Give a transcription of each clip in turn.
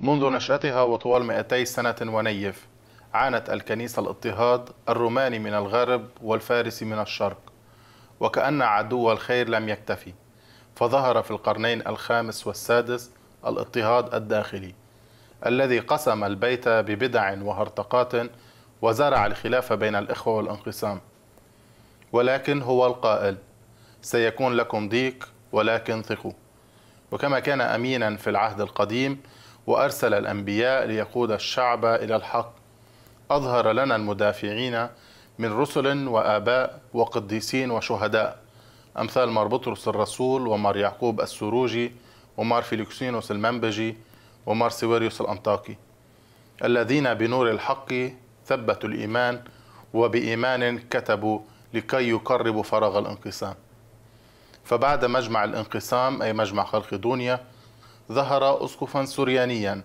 منذ نشأتها وطوال 200 سنة ونيف عانت الكنيسة الاضطهاد الروماني من الغرب والفارسي من الشرق وكأن عدو الخير لم يكتفي فظهر في القرنين الخامس والسادس الاضطهاد الداخلي الذي قسم البيت ببدع وهرطقات وزرع الخلاف بين الإخوة والانقسام ولكن هو القائل سيكون لكم ضيق ولكن ثقوا وكما كان أمينا في العهد القديم وارسل الانبياء ليقود الشعب الى الحق اظهر لنا المدافعين من رسل واباء وقديسين وشهداء امثال مار بطرس الرسول ومار يعقوب السروجي ومار فيليكسينوس المنبجي ومار سويريوس الانطاكي الذين بنور الحق ثبتوا الايمان وبايمان كتبوا لكي يقربوا فراغ الانقسام فبعد مجمع الانقسام اي مجمع خلق دنيا ظهر أسقفا سريانيا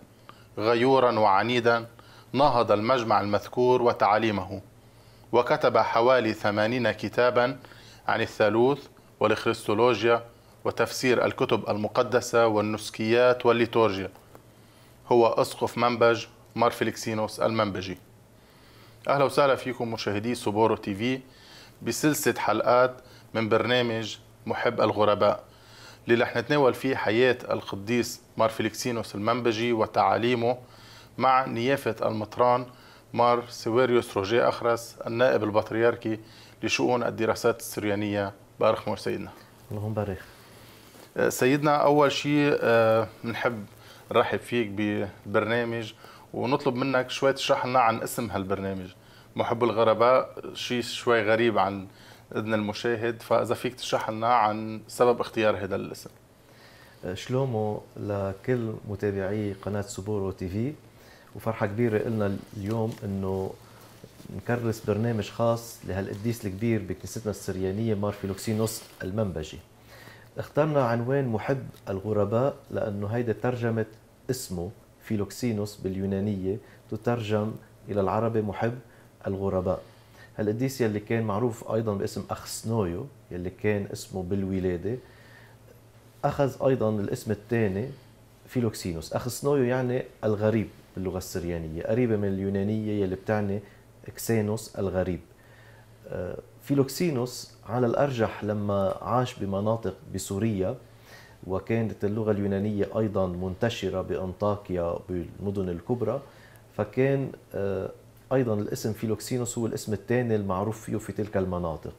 غيورا وعنيدا ناهض المجمع المذكور وتعاليمه وكتب حوالي ثمانين كتابا عن الثالوث والإخريستولوجيا وتفسير الكتب المقدسة والنسكيات والليتورجيا هو أسقف منبج مارفليكسينوس المنبجي أهلا وسهلا فيكم مشاهدي سوبورو تي في بسلسلة حلقات من برنامج محب الغرباء اللي رح نتناول فيه حياة القديس مار فيليكسينوس المنبجي وتعاليمه مع نيافة المطران مار سويريوس روجيه أخرس النائب البطريركي لشؤون الدراسات السريانية بارك مور سيدنا اللهم بارك أه، سيدنا أول شيء بنحب أه، نرحب فيك بالبرنامج ونطلب منك شوي تشرح لنا عن اسم هالبرنامج محب الغرباء شيء شوي غريب عن اذن المشاهد فاذا فيك تشرح لنا عن سبب اختيار هذا الاسم أه، شلومو لكل متابعي قناه سبورو تي في وفرحه كبيره لنا اليوم انه نكرس برنامج خاص لهالقديس الكبير بكنيستنا السريانيه مار فيلوكسينوس المنبجي اخترنا عنوان محب الغرباء لانه هيدا ترجمه اسمه فيلوكسينوس باليونانيه تترجم الى العربي محب الغرباء هالقديس يلي كان معروف ايضا باسم اخ سنويو يلي كان اسمه بالولاده اخذ ايضا الاسم الثاني فيلوكسينوس اخ سنويو يعني الغريب باللغه السريانيه قريبه من اليونانيه يلي بتعني اكسينوس الغريب آه، فيلوكسينوس على الارجح لما عاش بمناطق بسوريا وكانت اللغه اليونانيه ايضا منتشره بانطاكيا بالمدن الكبرى فكان آه، أيضا الاسم فيلوكسينوس هو الاسم الثاني المعروف فيه في تلك المناطق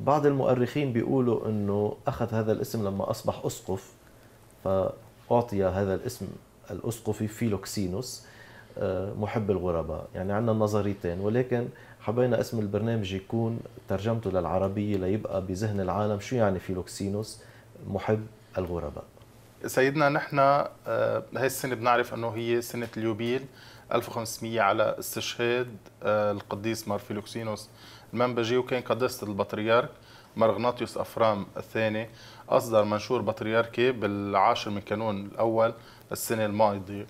بعض المؤرخين بيقولوا أنه أخذ هذا الاسم لما أصبح أسقف فأعطي هذا الاسم الأسقفي فيلوكسينوس آه، محب الغرباء يعني عندنا نظريتين ولكن حبينا اسم البرنامج يكون ترجمته للعربية ليبقى بذهن العالم شو يعني فيلوكسينوس محب الغرباء سيدنا نحن آه، هاي السنة بنعرف أنه هي سنة اليوبيل 1500 على استشهاد آه، القديس مارفيلوكسينوس المنبجي وكان قدسة البطريرك مرغناطيوس أفرام الثاني أصدر منشور بطريركي بالعاشر من كانون الأول السنة الماضية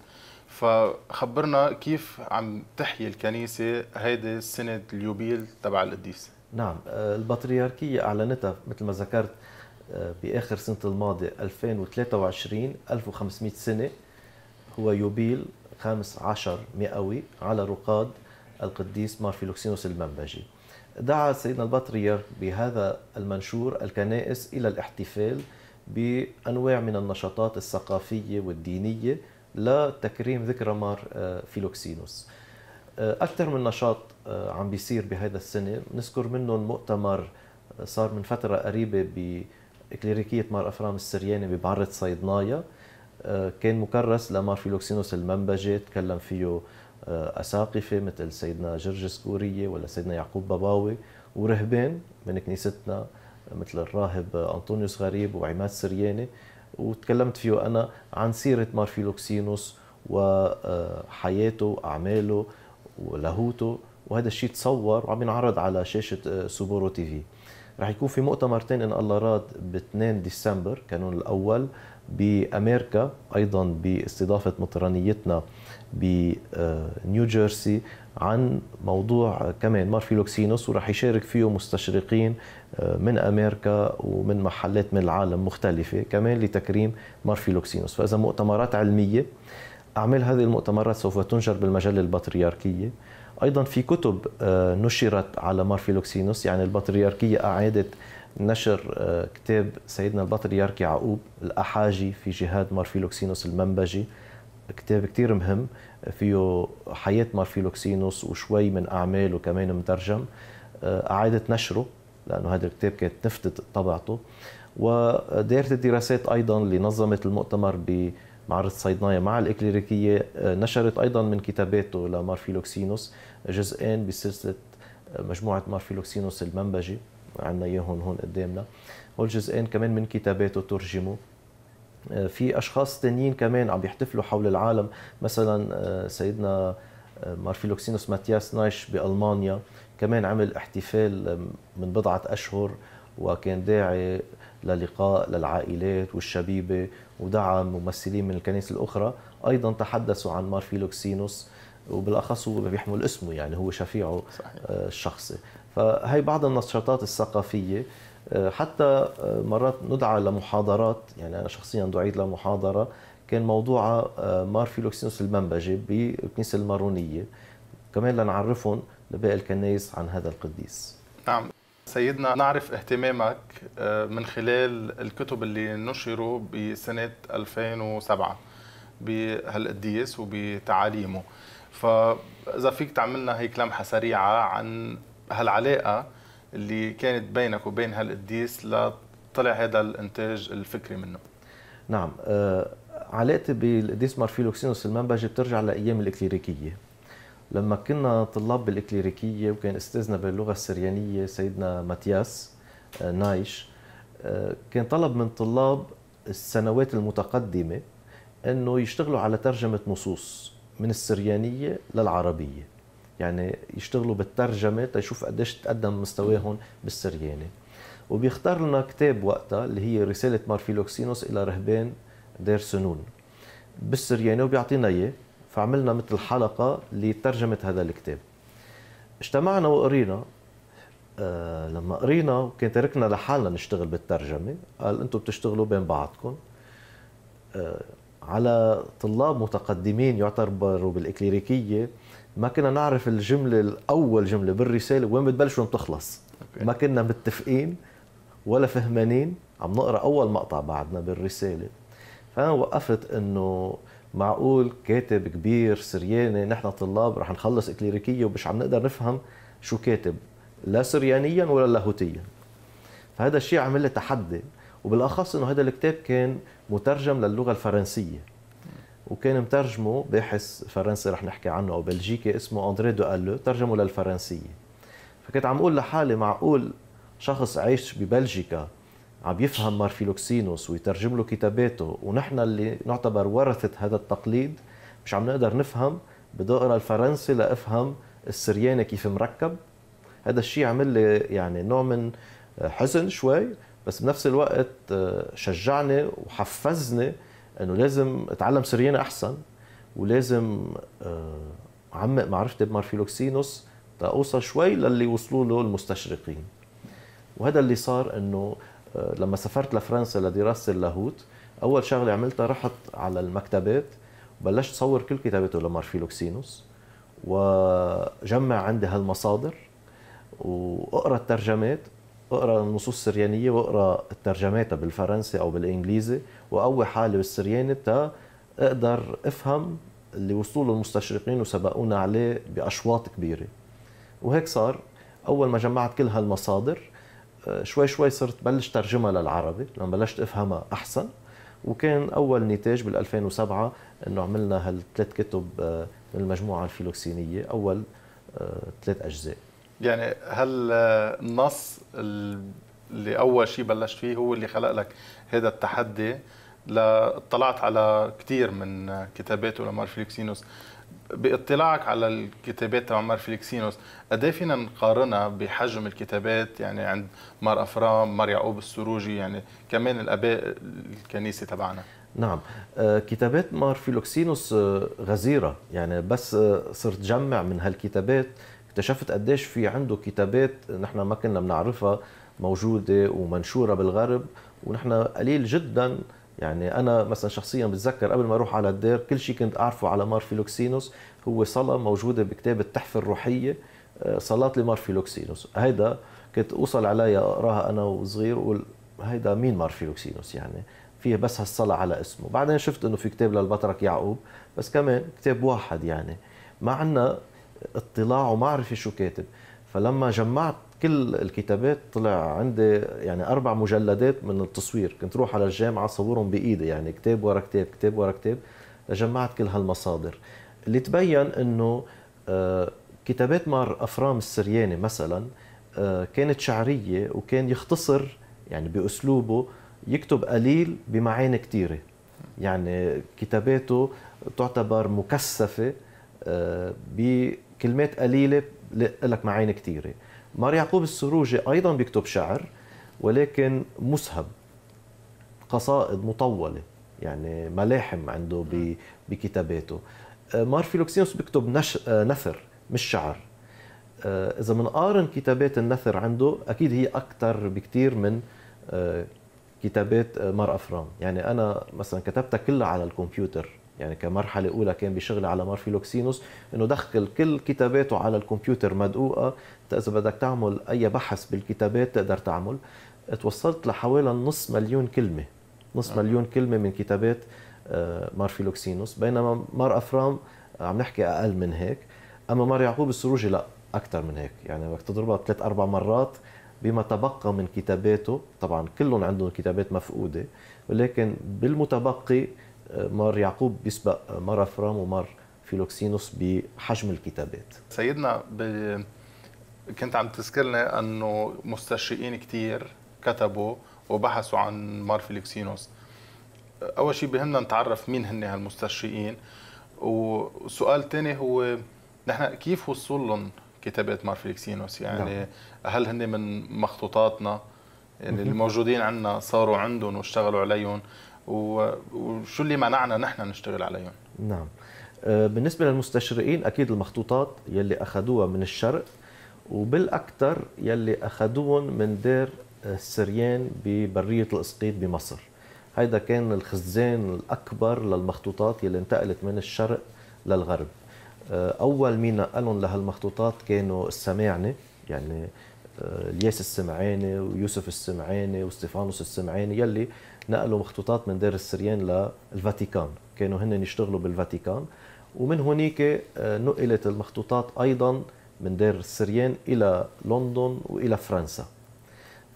فخبرنا كيف عم تحيي الكنيسة هيدي سنة اليوبيل تبع القديس نعم آه، البطريركية أعلنتها مثل ما ذكرت آه، بآخر سنة الماضي 2023 1500 سنة هو يوبيل خامس عشر مئوي على رقاد القديس مارفيلوكسينوس المنبجي دعا سيدنا البطريرك بهذا المنشور الكنائس إلى الاحتفال بأنواع من النشاطات الثقافية والدينية لتكريم ذكرى مار آه، فيلوكسينوس آه، أكثر من نشاط آه، عم بيصير بهذا السنة نذكر منهم مؤتمر صار من فترة قريبة بإكليريكية مار أفرام السرياني ببعرة صيدنايا آه، كان مكرس لمارفيلوكسينوس المنبجي تكلم فيه آه، أساقفة مثل سيدنا جرجس كورية ولا سيدنا يعقوب باباوي ورهبان من كنيستنا مثل الراهب أنطونيوس غريب وعماد سرياني وتكلمت فيه أنا عن سيرة مارفيلوكسينوس وحياته آه، وأعماله ولاهوته وهذا الشيء تصور وعم ينعرض على شاشة سوبورو تي في رح يكون في مؤتمر تاني إن الله راد ب 2 ديسمبر كانون الأول بامريكا ايضا باستضافه مطرانيتنا بنيو جيرسي عن موضوع كمان مارفيلوكسينوس وراح يشارك فيه مستشرقين آه، من امريكا ومن محلات من العالم مختلفه كمان لتكريم مارفيلوكسينوس فاذا مؤتمرات علميه اعمال هذه المؤتمرات سوف تنشر بالمجله البطريركيه ايضا في كتب آه، نشرت على مارفيلوكسينوس يعني البطريركيه اعادت نشر آه، كتاب سيدنا البطل ياركي يعقوب الأحاجي في جهاد مارفيلوكسينوس المنبجي كتاب كتير مهم فيه حياة مارفيلوكسينوس وشوي من أعماله كمان مترجم آه، أعادة نشره لأنه هذا الكتاب كانت نفتت طبعته ودائرة الدراسات أيضا اللي نظمت المؤتمر بمعرض صيدنايا مع الإكليريكية آه، نشرت أيضا من كتاباته لمارفيلوكسينوس جزئين بسلسلة مجموعة مارفيلوكسينوس المنبجي عندنا اياهم هون قدامنا والجزئين كمان من كتاباته ترجموا آه، في اشخاص تانيين كمان عم يحتفلوا حول العالم مثلا آه، سيدنا آه، مارفيلوكسينوس ماتياس نايش بالمانيا كمان عمل احتفال من بضعه اشهر وكان داعي للقاء للعائلات والشبيبه ودعا ممثلين من الكنائس الاخرى ايضا تحدثوا عن مارفيلوكسينوس وبالاخص هو بيحمل اسمه يعني هو شفيعه صحيح. الشخصي فهي بعض النشاطات الثقافيه آه، حتى آه، مرات ندعى لمحاضرات يعني انا شخصيا دعيت لمحاضره كان موضوعها آه، مار فيلوكسينوس المنبجي بالكنيسه المارونيه كمان لنعرفهم لباقي الكنائس عن هذا القديس نعم سيدنا نعرف اهتمامك من خلال الكتب اللي نشروا بسنة 2007 بهالقديس وبتعاليمه فإذا فيك تعملنا هيك لمحة سريعة عن هالعلاقه اللي كانت بينك وبين هالقديس لطلع هذا الانتاج الفكري منه نعم آه، علاقتي بالقديس مارفيلوكسينوس المنبجي بترجع لايام الاكليريكيه لما كنا طلاب بالاكليريكيه وكان استاذنا باللغه السريانيه سيدنا ماتياس آه، نايش آه، كان طلب من طلاب السنوات المتقدمه انه يشتغلوا على ترجمه نصوص من السريانيه للعربيه يعني يشتغلوا بالترجمه تيشوف قديش تقدم مستواهم بالسرياني وبيختار لنا كتاب وقتها اللي هي رساله مارفيلوكسينوس الى رهبان دير سنون بالسرياني وبيعطينا اياه فعملنا مثل حلقه لترجمه هذا الكتاب اجتمعنا وقرينا آه لما قرينا وكان تركنا لحالنا نشتغل بالترجمه قال انتم بتشتغلوا بين بعضكم آه على طلاب متقدمين يعتبروا بالاكليريكيه ما كنا نعرف الجمله الاول جمله بالرساله وين بتبلش وين بتخلص ما كنا متفقين ولا فهمانين عم نقرا اول مقطع بعدنا بالرساله فانا وقفت انه معقول كاتب كبير سرياني نحن طلاب رح نخلص اكليريكيه ومش عم نقدر نفهم شو كاتب لا سريانيا ولا لاهوتيا فهذا الشيء عمل لي تحدي وبالاخص انه هذا الكتاب كان مترجم للغه الفرنسيه وكان مترجمه باحث فرنسي رح نحكي عنه او بلجيكي اسمه اندري دو الو ترجمه للفرنسيه فكنت عم اقول لحالي معقول شخص عايش ببلجيكا عم يفهم مارفيلوكسينوس ويترجم له كتاباته ونحن اللي نعتبر ورثة هذا التقليد مش عم نقدر نفهم بدي اقرا الفرنسي لافهم السرياني كيف مركب هذا الشيء عمل لي يعني نوع من حزن شوي بس بنفس الوقت آه، شجعني وحفزني انه لازم اتعلم سرياني احسن ولازم آه، اعمق معرفتي بمارفيلوكسينوس تاوصل شوي للي وصلوا له المستشرقين وهذا اللي صار انه آه، لما سافرت لفرنسا لدراسه اللاهوت اول شغله عملتها رحت على المكتبات وبلشت صور كل كتاباته لمارفيلوكسينوس وجمع عندي هالمصادر واقرا الترجمات بقرا النصوص السريانيه واقرا ترجماتها بالفرنسي او بالانجليزي واقوي حالي بالسرياني تا اقدر افهم اللي وصلوا المستشرقين وسبقونا عليه باشواط كبيره وهيك صار اول ما جمعت كل هالمصادر آه، شوي شوي صرت بلش ترجمها للعربي لما بلشت افهمها احسن وكان اول نتاج بال 2007 انه عملنا هالثلاث كتب آه، من المجموعه الفيلوكسينيه اول آه، ثلاث اجزاء يعني هل آه، النص اللي اول شيء بلشت فيه هو اللي خلق لك هذا التحدي اطلعت على كثير من كتاباته لمار فيليكسينوس باطلاعك على الكتابات تبع مار فيليكسينوس قد إيه فينا نقارنها بحجم الكتابات يعني عند مار افرام مار يعقوب السروجي يعني كمان الاباء الكنيسه تبعنا نعم آه، كتابات مار فيلوكسينوس آه، غزيرة يعني بس صرت جمع من هالكتابات اكتشفت قديش في عنده كتابات نحن ما كنا بنعرفها موجوده ومنشوره بالغرب ونحن قليل جدا يعني انا مثلا شخصيا بتذكر قبل ما اروح على الدير كل شيء كنت اعرفه على مارفيلوكسينوس هو صلاه موجوده بكتاب التحفه الروحيه آه، صلاه لمارفيلوكسينوس هيدا كنت اوصل عليها اقراها انا وصغير اقول هيدا مين مارفيلوكسينوس يعني فيه بس هالصلاه على اسمه بعدين شفت انه في كتاب للبطرك يعقوب بس كمان كتاب واحد يعني ما عندنا اطلاع ومعرفه شو كاتب فلما جمعت كل الكتابات طلع عندي يعني اربع مجلدات من التصوير كنت روح على الجامعه صورهم بايدي يعني كتاب ورا كتاب كتاب ورا كتاب جمعت كل هالمصادر اللي تبين انه آه، كتابات مار افرام السرياني مثلا آه، كانت شعريه وكان يختصر يعني باسلوبه يكتب قليل بمعاني كثيره يعني كتاباته تعتبر مكثفه آه، ب كلمات قليله لك معاني كثيره مار يعقوب السروجي ايضا بيكتب شعر ولكن مسهب قصائد مطوله يعني ملاحم عنده بكتاباته آه، مار فيلوكسينوس بيكتب نش... آه، نثر مش شعر آه، اذا بنقارن كتابات النثر عنده اكيد هي اكثر بكثير من كتابات مار افرام يعني انا مثلا كتبتها كلها على الكمبيوتر يعني كمرحله اولى كان بشغلة على مارفيلوكسينوس انه دخل كل كتاباته على الكمبيوتر مدقوقه اذا بدك تعمل اي بحث بالكتابات تقدر تعمل توصلت لحوالي نص مليون كلمه نص آه. مليون كلمه من كتابات آه، مارفيلوكسينوس بينما مار افرام عم نحكي اقل من هيك اما مار يعقوب السروجي لا اكثر من هيك يعني بدك تضربها ثلاث اربع مرات بما تبقى من كتاباته طبعا كلهم عندهم كتابات مفقوده ولكن بالمتبقي آه، مار يعقوب بيسبق آه، مار افرام ومار فيلوكسينوس بحجم الكتابات سيدنا ب... كنت عم تذكرنا انه مستشرقين كثير كتبوا وبحثوا عن مار فيلوكسينوس اول شيء بهمنا نتعرف مين هن هالمستشرقين وسؤال ثاني هو نحن كيف وصل لهم كتابات مار فيلوكسينوس يعني ده. نعم. هل هن من مخطوطاتنا يعني الموجودين عندنا صاروا عندهم واشتغلوا عليهم وشو اللي منعنا نحن نشتغل عليهم نعم آه، بالنسبة للمستشرقين أكيد المخطوطات يلي أخذوها من الشرق وبالأكثر يلي أخذوهم من دير آه، السريان ببرية الإسقيط بمصر هيدا كان الخزان الأكبر للمخطوطات يلي انتقلت من الشرق للغرب آه، أول مين نقلهم لهالمخطوطات كانوا السماعنة يعني الياس السمعاني ويوسف السمعاني وستيفانوس السمعاني يلي نقلوا مخطوطات من دير السريان للفاتيكان كانوا هن يشتغلوا بالفاتيكان ومن هناك آه، نقلت المخطوطات ايضا من دير السريان الى لندن والى فرنسا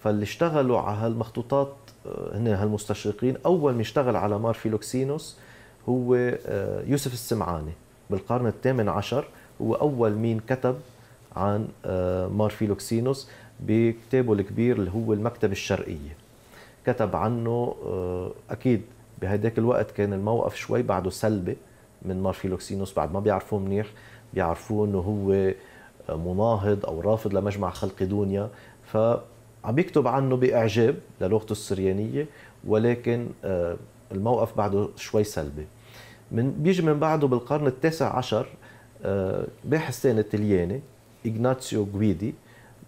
فاللي اشتغلوا على هالمخطوطات آه، هن هالمستشرقين اول ما اشتغل على مار فيلوكسينوس هو آه، يوسف السمعاني بالقرن الثامن عشر هو اول مين كتب عن مار فيلوكسينوس بكتابه الكبير اللي هو المكتبة الشرقية كتب عنه آه، اكيد بهداك الوقت كان الموقف شوي بعده سلبي من مارفيلوكسينوس بعد ما بيعرفوه منيح بيعرفوه انه هو آه، مناهض او رافض لمجمع خلق دنيا فعم يكتب عنه باعجاب للغته السريانيه ولكن آه، الموقف بعده شوي سلبي من بيجي من بعده بالقرن التاسع عشر باحث ثاني تلياني إغناتسيو جويدي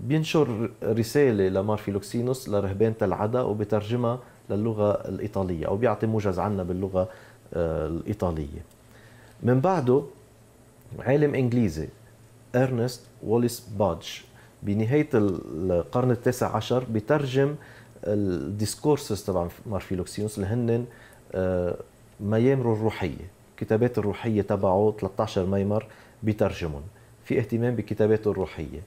بينشر رسالة لمارفيلوكسينوس لرهبان العدا وبترجمها للغة الإيطالية أو بيعطي موجز عنها باللغة آه، الإيطالية من بعده عالم إنجليزي إرنست ووليس بادج بنهاية القرن التاسع عشر بترجم الديسكورسز تبع مارفيلوكسينوس اللي هن آه، ميامره الروحية كتابات الروحية تبعه 13 ميمر بترجمهم في اهتمام بكتاباته الروحية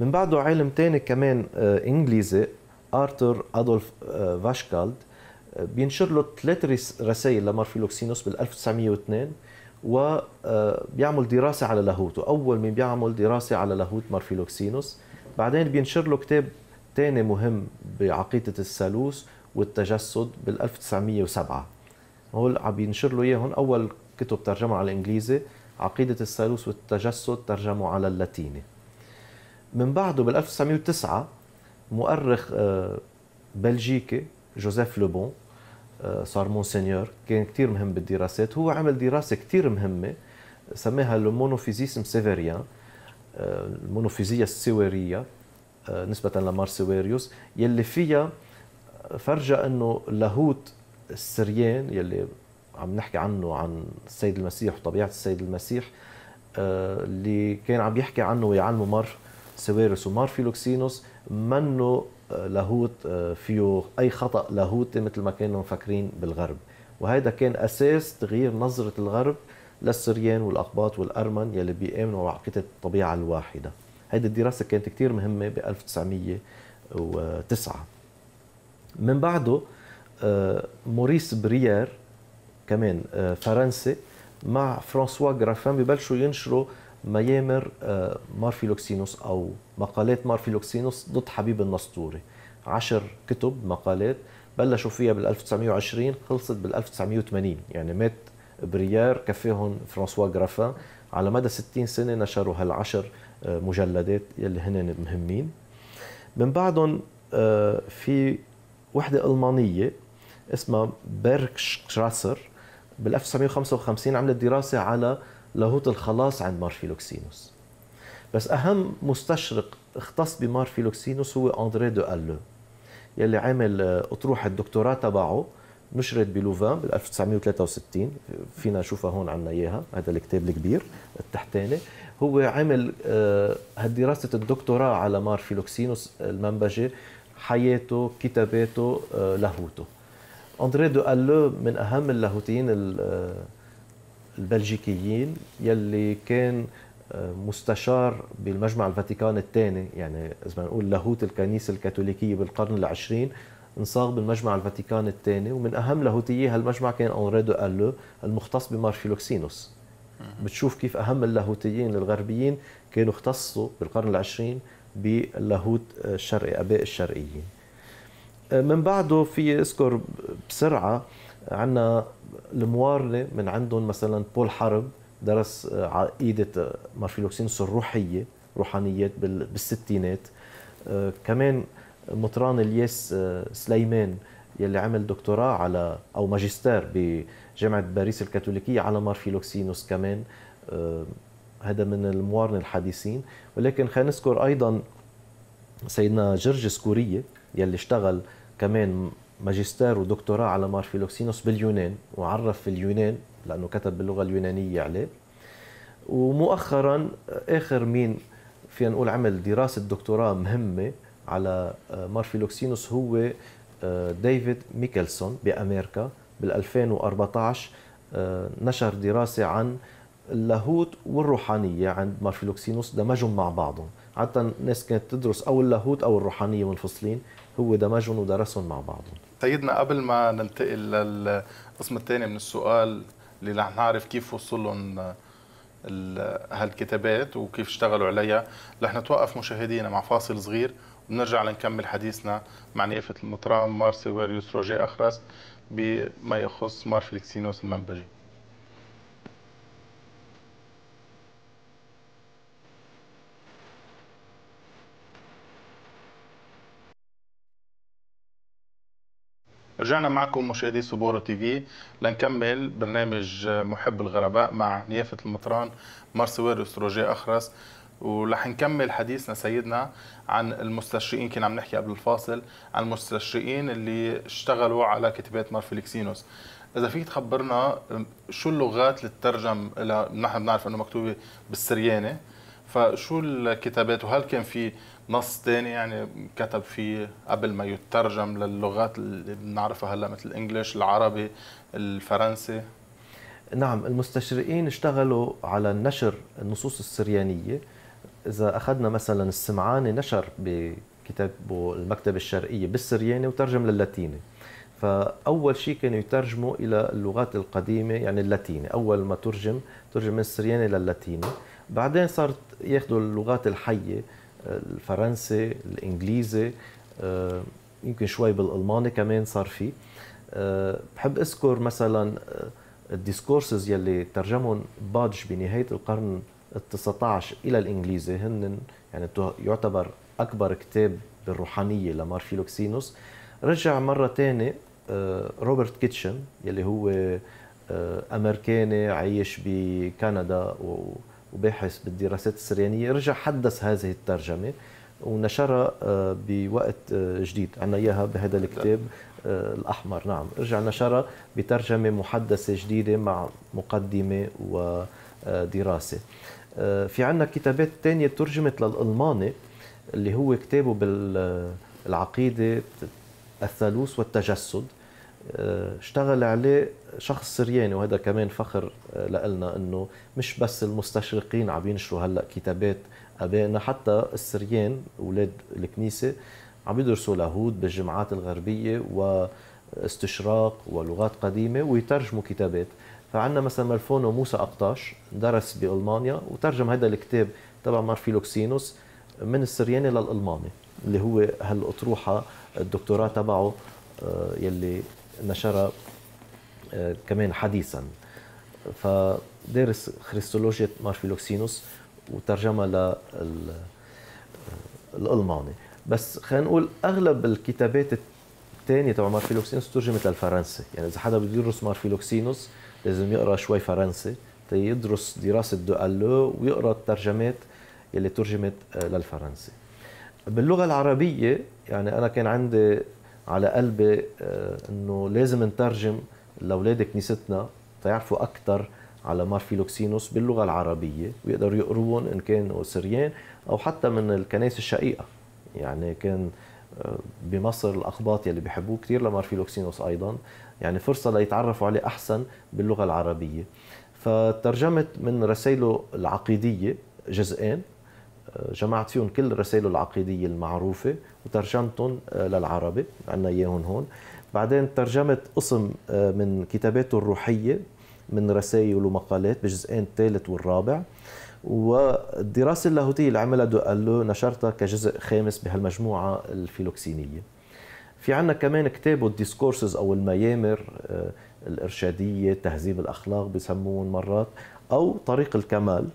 من بعده عالم تاني كمان آه، انجليزي ارثر ادولف آه، فاشكالد آه، بينشر له ثلاث رسائل لمارفيلوكسينوس بال 1902 وبيعمل دراسة على لاهوته أول من بيعمل دراسة على لاهوت مارفيلوكسينوس بعدين بينشر له كتاب تاني مهم بعقيدة الثالوث والتجسد بال 1907 هول عم بينشر له اياهم أول كتب ترجموا على الإنجليزي عقيدة الثالوث والتجسد ترجموا على اللاتيني من بعده بال 1909 مؤرخ آه، بلجيكي جوزيف لوبون آه، صار مونسينيور كان كثير مهم بالدراسات هو عمل دراسه كثير مهمه سماها لو مونوفيزيسم سيفيريان المونوفيزيا السويريه نسبه لمار سويريوس يلي فيها فرجى انه اللاهوت السريان يلي عم نحكي عنه عن السيد المسيح وطبيعه السيد المسيح آه، اللي كان عم يحكي عنه ويعلمه مار سويرس ومارفيلوكسينوس منه آه، لاهوت آه، فيه اي خطا لاهوتي مثل ما كانوا مفكرين بالغرب وهذا كان اساس تغيير نظره الغرب للسريان والاقباط والارمن يلي بيامنوا بعقيده الطبيعه الواحده هيدي الدراسه كانت كثير مهمه ب 1909 من بعده آه، موريس بريير كمان فرنسي مع فرانسوا جرافان ببلشوا ينشروا ميامر آه، مارفيلوكسينوس او مقالات مارفيلوكسينوس ضد حبيب النسطوري عشر كتب مقالات بلشوا فيها بال 1920 خلصت بال 1980 يعني مات بريير كفيهم فرانسوا جرافا على مدى 60 سنه نشروا هالعشر آه، مجلدات يلي هن مهمين من بعدهم آه، في وحده المانيه اسمها بيرك شراسر بال 1955 عملت دراسه على لاهوت الخلاص عند مارفيلوكسينوس بس أهم مستشرق اختص بمارفيلوكسينوس هو أندري دو ألو يلي عمل آه، أطروحة الدكتوراه تبعه نشرت بلوفان بال 1963 فينا نشوفها هون عنا اياها هذا الكتاب الكبير التحتاني هو عمل آه، هالدراسه الدكتوراه على مارفيلوكسينوس المنبجي حياته كتاباته آه، لاهوته اندري دو ألو من اهم اللاهوتيين البلجيكيين يلي كان آه، مستشار بالمجمع الفاتيكان الثاني يعني اذا نقول لاهوت الكنيسه الكاثوليكيه بالقرن العشرين انصاغ بالمجمع الفاتيكان الثاني ومن اهم لاهوتيه هالمجمع كان اونري دو الو المختص بمارفيلوكسينوس بتشوف كيف اهم اللاهوتيين الغربيين كانوا اختصوا بالقرن العشرين باللاهوت آه، الشرقي اباء الشرقيين آه، من بعده في اذكر بسرعه عندنا الموارنه من عندهم مثلا بول حرب درس آه، عقيده آه، مارفيلوكسينوس الروحيه روحانيات بالستينات آه، كمان مطران الياس سليمان يلي عمل دكتوراه على او ماجستير بجامعه باريس الكاثوليكيه على مارفيلوكسينوس كمان هذا من الموارنة الحديثين ولكن خلينا نذكر ايضا سيدنا جرجس كوريه يلي اشتغل كمان ماجستير ودكتوراه على مارفيلوكسينوس باليونان وعرف في اليونان لانه كتب باللغه اليونانيه عليه ومؤخرا اخر مين فينا نقول عمل دراسه دكتوراه مهمه على آه، مارفيلوكسينوس هو آه، ديفيد ميكلسون بامريكا بال 2014 آه، نشر دراسه عن اللاهوت والروحانيه عند مارفيلوكسينوس دمجهم مع بعضهم عاده الناس كانت تدرس او اللاهوت او الروحانيه منفصلين هو دمجهم ودرسهم مع بعضهم سيدنا قبل ما ننتقل للقسم الثاني من السؤال اللي رح نعرف كيف وصل لهم هالكتابات وكيف اشتغلوا عليها رح نتوقف مشاهدينا مع فاصل صغير ونرجع لنكمل حديثنا مع نيفة المطران مارسي وريوس روجي أخرس بما يخص مار المنبجي رجعنا معكم مشاهدي سبورة تي في لنكمل برنامج محب الغرباء مع نيافة المطران مارسوير استروجي أخرس ورح نكمل حديثنا سيدنا عن المستشرقين كنا عم نحكي قبل الفاصل عن المستشرقين اللي اشتغلوا على كتابات مارفليكسينوس اذا فيك تخبرنا شو اللغات اللي تترجم نحن بنعرف انه مكتوبه بالسرياني فشو الكتابات وهل كان في نص ثاني يعني كتب فيه قبل ما يترجم للغات اللي بنعرفها هلا مثل الانجليش العربي الفرنسي نعم المستشرقين اشتغلوا على نشر النصوص السريانيه اذا اخذنا مثلا السمعاني نشر بكتابه المكتبه الشرقيه بالسرياني وترجم للاتيني فاول شيء كانوا يترجموا الى اللغات القديمه يعني اللاتيني اول ما ترجم ترجم من السرياني للاتيني بعدين صارت ياخذوا اللغات الحيه الفرنسي الانجليزي آه، يمكن شوي بالالماني كمان صار في آه، بحب اذكر مثلا آه، الديسكورسز يلي ترجمهم بادج بنهايه القرن ال19 الى الانجليزي هن يعني يعتبر اكبر كتاب بالروحانيه لمارفيلوكسينوس رجع مره ثانيه روبرت كيتشن يلي هو امريكاني عايش بكندا وباحث بالدراسات السريانية رجع حدث هذه الترجمة ونشرها آه، بوقت آه، جديد عنا إياها بهذا الكتاب آه، الأحمر نعم رجع نشرها بترجمة محدثة جديدة مع مقدمة ودراسة في عنا كتابات تانية ترجمت للألماني اللي هو كتابه بالعقيدة الثالوث والتجسد آه، اشتغل عليه شخص سرياني وهذا كمان فخر آه، لنا انه مش بس المستشرقين عم ينشروا هلا كتابات ابائنا حتى السريان اولاد الكنيسه عم يدرسوا لاهوت بالجمعات الغربيه واستشراق ولغات قديمه ويترجموا كتابات فعندنا مثلا ملفونو موسى أقطاش درس بالمانيا وترجم هذا الكتاب تبع مارفيلوكسينوس من السرياني للالماني اللي هو هالاطروحه الدكتوراه تبعه آه، يلي نشرها آه، كمان حديثا فدارس خريستولوجيا مارفيلوكسينوس وترجمها للالماني آه، بس خلينا نقول اغلب الكتابات الثانيه تبع مارفيلوكسينوس ترجمت للفرنسي يعني اذا حدا بده يدرس مارفيلوكسينوس لازم يقرا شوي فرنسي يدرس دراسه دو الو ويقرا الترجمات اللي ترجمت آه، للفرنسي باللغه العربيه يعني انا كان عندي على قلبي آه، انه لازم نترجم لاولاد كنيستنا تيعرفوا اكثر على مارفيلوكسينوس باللغه العربيه ويقدروا يقروهم ان كانوا سريان او حتى من الكنائس الشقيقه يعني كان آه، بمصر الاخباط يلي بيحبوه كثير لمارفيلوكسينوس ايضا يعني فرصه ليتعرفوا عليه احسن باللغه العربيه فترجمت من رسائله العقيديه جزئين جمعت فيهم كل الرسائل العقيدية المعروفة وترجمتهم آه، للعربي عنا إياهم هون بعدين ترجمت قسم آه، من كتاباته الروحية من رسائل ومقالات بجزئين الثالث والرابع والدراسة اللاهوتية اللي عملها دو نشرتها كجزء خامس بهالمجموعة الفيلوكسينية في عنا كمان كتابه الديسكورسز أو الميامر آه، الإرشادية تهذيب الأخلاق بسموهم مرات أو طريق الكمال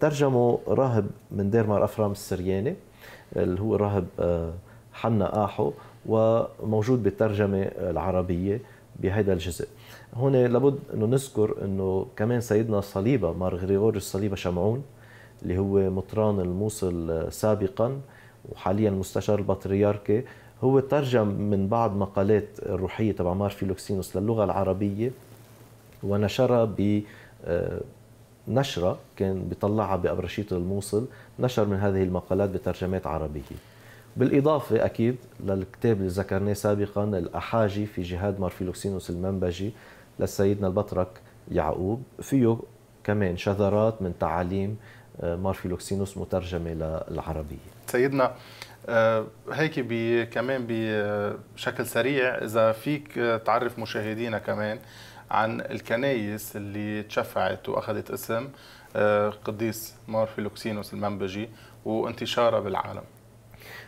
ترجموا راهب من دير مار أفرام السرياني اللي هو راهب آه، حنا آحو وموجود بالترجمة العربية بهذا الجزء هنا لابد انه نذكر انه كمان سيدنا صليبه مار غريغور الصليبه شمعون اللي هو مطران الموصل سابقا وحاليا مستشار البطريركي هو ترجم من بعض مقالات الروحيه تبع مار فيلوكسينوس للغه العربيه ونشرها ب آه، نشرة كان بيطلعها بأبرشيط الموصل نشر من هذه المقالات بترجمات عربية بالإضافة أكيد للكتاب اللي ذكرناه سابقا الأحاجي في جهاد مارفيلوكسينوس المنبجي لسيدنا البطرك يعقوب فيه كمان شذرات من تعاليم آه، مارفيلوكسينوس مترجمة للعربية سيدنا آه، هيك كمان بشكل سريع إذا فيك تعرف مشاهدينا كمان عن الكنايس اللي تشفعت واخذت اسم آه، قديس مارفيلوكسينوس المنبجي وانتشارها بالعالم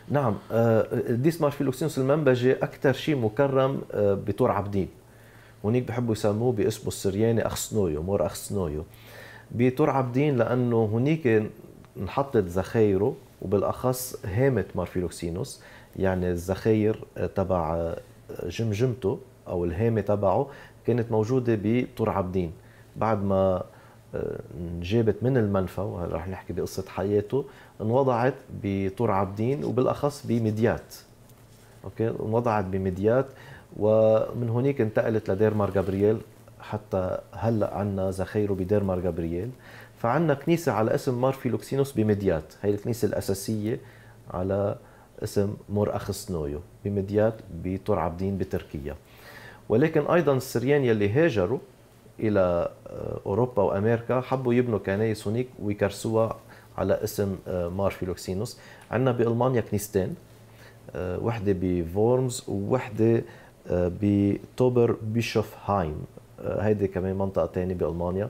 نعم آه، قديس مارفيلوكسينوس المنبجي اكثر شيء مكرم آه، بطور عبدين هونيك بحبوا يسموه باسمه السرياني اخسنويو مور اخسنويو بطور عبدين لانه هونيك انحطت ذخايره وبالاخص هامه مارفيلوكسينوس يعني الذخاير تبع جمجمته او الهامه تبعه كانت موجوده بطور عبدين بعد ما آه، انجابت من المنفى وهلا رح نحكي بقصه حياته انوضعت بطور عبدين وبالاخص بميديات اوكي انوضعت بميديات ومن هناك انتقلت لدير مار جابرييل حتى هلا عندنا زخيره بدير مار جابرييل فعندنا كنيسه على اسم مار فيلوكسينوس بميديات هي الكنيسه الاساسيه على اسم مور أخس نويو بميديات بطور عبدين بتركيا ولكن ايضا السريان يلي هاجروا الى آه، اوروبا وامريكا حبوا يبنوا كنايس هناك ويكرسوها على اسم آه، مار فيلوكسينوس عندنا بالمانيا كنيستين آه، وحده بفورمز ووحده بتوبر بيشوفهايم هيدي كمان منطقه ثانيه بالمانيا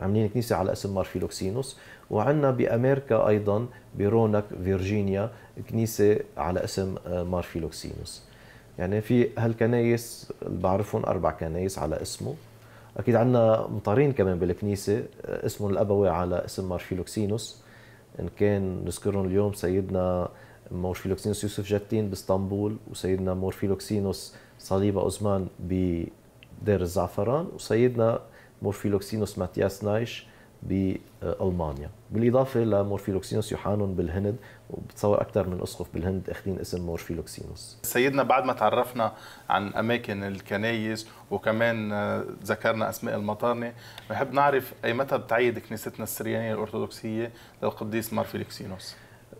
عاملين كنيسه على اسم مار فيلوكسينوس وعندنا بامريكا ايضا برونك فيرجينيا كنيسه على اسم مار فيلوكسينوس يعني في هالكنايس اللي بعرفهم اربع كنايس على اسمه اكيد عندنا مطارين كمان بالكنيسه آه، اسمهم الابوي على اسم مارفيلوكسينوس ان كان نذكرهم اليوم سيدنا مورفيلوكسينوس يوسف جاتين باسطنبول وسيدنا مورفيلوكسينوس صليبه اوزمان بدير الزعفران وسيدنا مورفيلوكسينوس ماتياس نايش بالمانيا بالاضافه لمورفيلوكسينوس يحانون بالهند وبتصور اكثر من اسقف بالهند اخذين اسم مورفيلوكسينوس سيدنا بعد ما تعرفنا عن اماكن الكنايس وكمان ذكرنا اسماء المطارنه بنحب نعرف اي متى بتعيد كنيستنا السريانيه الارثوذكسيه للقديس مارفيلوكسينوس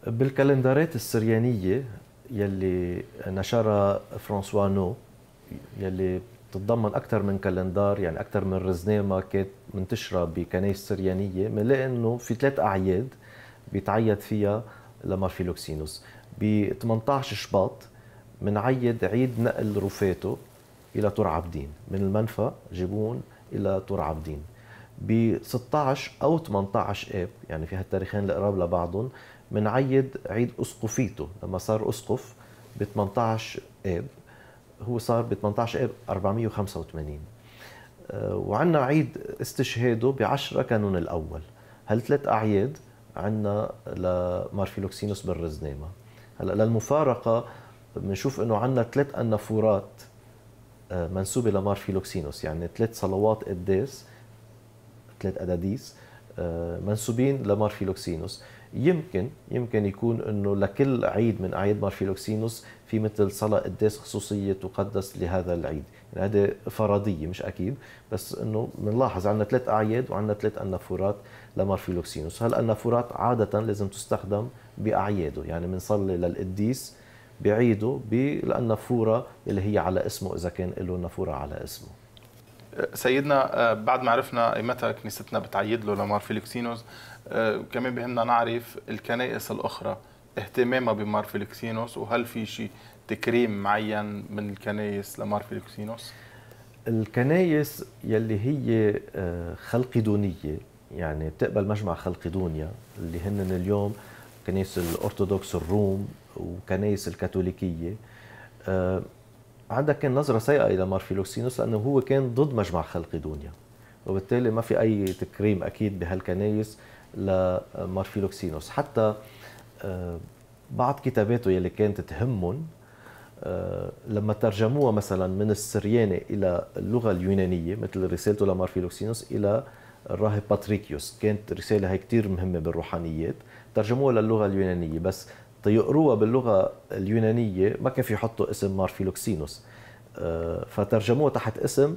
بالكالندارات السريانيه يلي نشرها فرانسوا نو يلي بتتضمن اكثر من كالندار يعني اكثر من رزنامه كانت منتشره بكنائس سريانيه بنلاقي انه في ثلاث اعياد بيتعيد فيها لمارفيلوكسينوس ب 18 شباط بنعيد عيد نقل رفاته الى تور عابدين من المنفى جيبون الى تور عابدين ب 16 او 18 اب يعني في هالتاريخين القراب لبعضهم بنعيد عيد اسقفيته لما صار اسقف ب 18 اب هو صار ب 18 اب 485 آه، وعندنا عيد استشهاده ب 10 كانون الاول هالثلاث اعياد عندنا لمارفيلوكسينوس بالرزنامه هلا للمفارقه بنشوف انه عندنا ثلاث انافورات آه، منسوبه لمارفيلوكسينوس يعني ثلاث صلوات قداس ثلاث اداديس آه، منسوبين لمارفيلوكسينوس يمكن يمكن يكون انه لكل عيد من اعياد مارفيلوكسينوس في مثل صلاة قداس خصوصية تقدس لهذا العيد يعني هذه فرضية مش أكيد بس أنه بنلاحظ عندنا ثلاث أعياد وعندنا ثلاث أنافورات لمارفيلوكسينوس هالأنافورات عادة لازم تستخدم بأعياده يعني بنصلي للقديس بعيده بالنافورة اللي هي على اسمه إذا كان له نافورة على اسمه سيدنا آه، بعد ما عرفنا متى كنيستنا بتعيد له لمارفيلوكسينوس آه، كمان بهمنا نعرف الكنائس الأخرى اهتمامها بمارفلكسينوس وهل في شيء تكريم معين من الكنايس لمارفلكسينوس؟ الكنايس يلي هي آه، دونية يعني بتقبل مجمع دونيا اللي هن اليوم كنيسة الأرثوذكس الروم وكنايس الكاثوليكية آه، عندها كان نظرة سيئة إلى مارفيلوكسينوس لأنه هو كان ضد مجمع دونيا وبالتالي ما في أي تكريم أكيد بهالكنايس لمارفيلوكسينوس حتى آه، بعض كتاباته يلي كانت تهمهم آه، لما ترجموها مثلا من السرياني إلى اللغة اليونانية مثل رسالته لمارفيلوكسينوس إلى الراهب باتريكيوس كانت رسالة هي كثير مهمة بالروحانيات ترجموها للغة اليونانية بس تيقروها باللغة اليونانية ما كان في يحطوا اسم مارفيلوكسينوس آه، فترجموها تحت اسم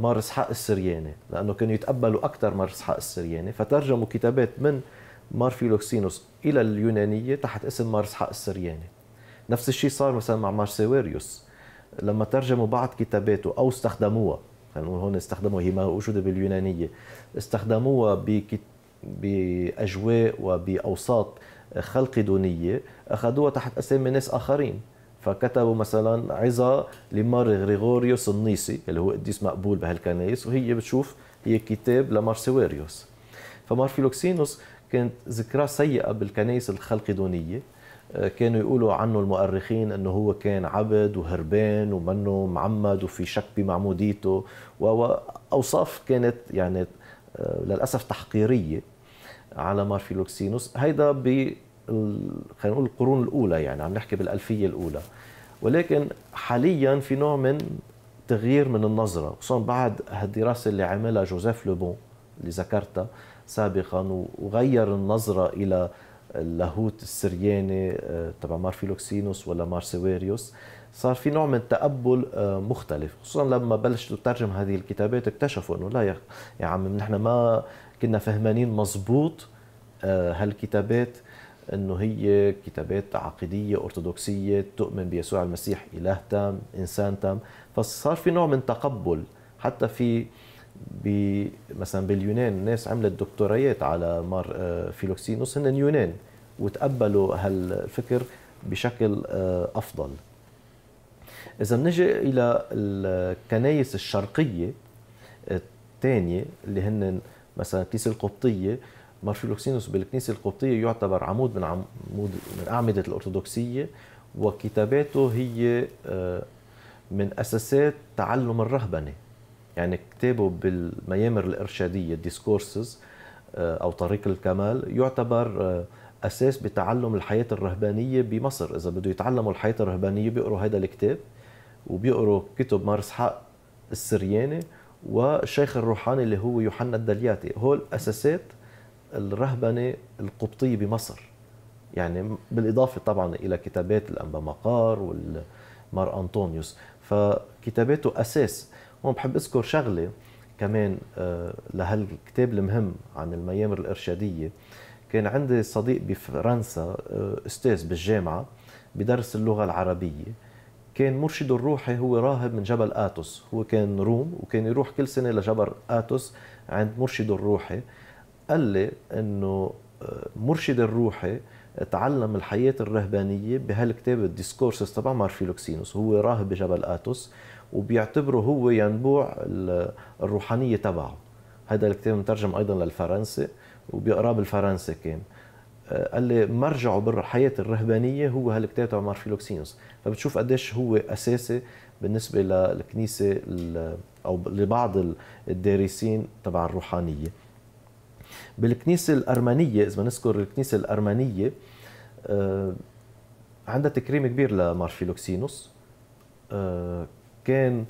مارس حق السرياني لانه كانوا يتقبلوا اكثر مارس حق السرياني فترجموا كتابات من مارفيلوكسينوس الى اليونانيه تحت اسم مارس حق السرياني نفس الشيء صار مثلا مع مارسيوريوس لما ترجموا بعض كتاباته او استخدموها خلينا نقول هون استخدموها هي موجوده باليونانيه استخدموها باجواء وباوساط خلقدونيه اخذوها تحت اسامي ناس اخرين فكتبوا مثلا عظة لمار غريغوريوس النيسي اللي هو قديس مقبول بهالكنائس وهي بتشوف هي كتاب لمارسيويريوس فمارفيلوكسينوس كانت ذكرى سيئة بالكنائس الخلقدونية آه، كانوا يقولوا عنه المؤرخين انه هو كان عبد وهربان ومنه معمد وفي شك بمعموديته واوصاف كانت يعني آه، للاسف تحقيريه على مارفيلوكسينوس هيدا ب خلينا نقول القرون الاولى يعني عم نحكي بالالفيه الاولى ولكن حاليا في نوع من تغيير من النظره خصوصا بعد هالدراسه اللي عملها جوزيف لوبون اللي ذكرتها سابقا وغير النظرة إلى اللاهوت السرياني آه، تبع مارفيلوكسينوس ولا مارسيويريوس صار في نوع من التقبل آه، مختلف خصوصا لما بلشت تترجم هذه الكتابات اكتشفوا انه لا يا, يا عم نحن ما كنا فهمانين مزبوط آه، هالكتابات انه هي كتابات عقيديه ارثوذكسيه تؤمن بيسوع المسيح اله تام انسان تام فصار في نوع من تقبل حتى في مثلا باليونان ناس عملت دكتوريات على مار آه، فيلوكسينوس هن يونان وتقبلوا هالفكر بشكل آه، افضل اذا بنجي الى الكنائس الشرقيه الثانيه اللي هن مثلا الكنيسه القبطيه مار فيلوكسينوس بالكنيسه القبطيه يعتبر عمود من عمود من اعمده الارثوذكسيه وكتاباته هي آه، من اساسات تعلم الرهبنه يعني كتابه بالميامر الإرشادية ديسكورسز آه، أو طريق الكمال يعتبر آه، أساس بتعلم الحياة الرهبانية بمصر إذا بده يتعلموا الحياة الرهبانية بيقروا هذا الكتاب وبيقروا كتب مارس حق السرياني والشيخ الروحاني اللي هو يوحنا الدلياتي هول أساسات الرهبنة القبطية بمصر يعني بالإضافة طبعا إلى كتابات الأنبا مقار والمار أنطونيوس فكتاباته أساس هون بحب اذكر شغله كمان آه، لهالكتاب المهم عن الميامر الارشاديه كان عندي صديق بفرنسا آه، استاذ بالجامعه بدرس اللغه العربيه كان مرشده الروحي هو راهب من جبل اتوس هو كان روم وكان يروح كل سنه لجبل اتوس عند مرشده الروحي قال لي انه آه، مرشد الروحي تعلم الحياة الرهبانية بهالكتاب الديسكورسز تبع مارفيلوكسينوس هو راهب بجبل آتوس وبيعتبره هو ينبوع الروحانيه تبعه هذا الكتاب مترجم ايضا للفرنسي وبيقراه بالفرنسي كان آه، قال لي مرجعه بالحياه الرهبانيه هو هالكتاب تبع عمر فيلوكسينوس فبتشوف قديش هو اساسي بالنسبه للكنيسه او لبعض الدارسين تبع الروحانيه بالكنيسه الارمنيه اذا نذكر الكنيسه الارمنيه آه، عندها تكريم كبير لمارفيلوكسينوس آه، كان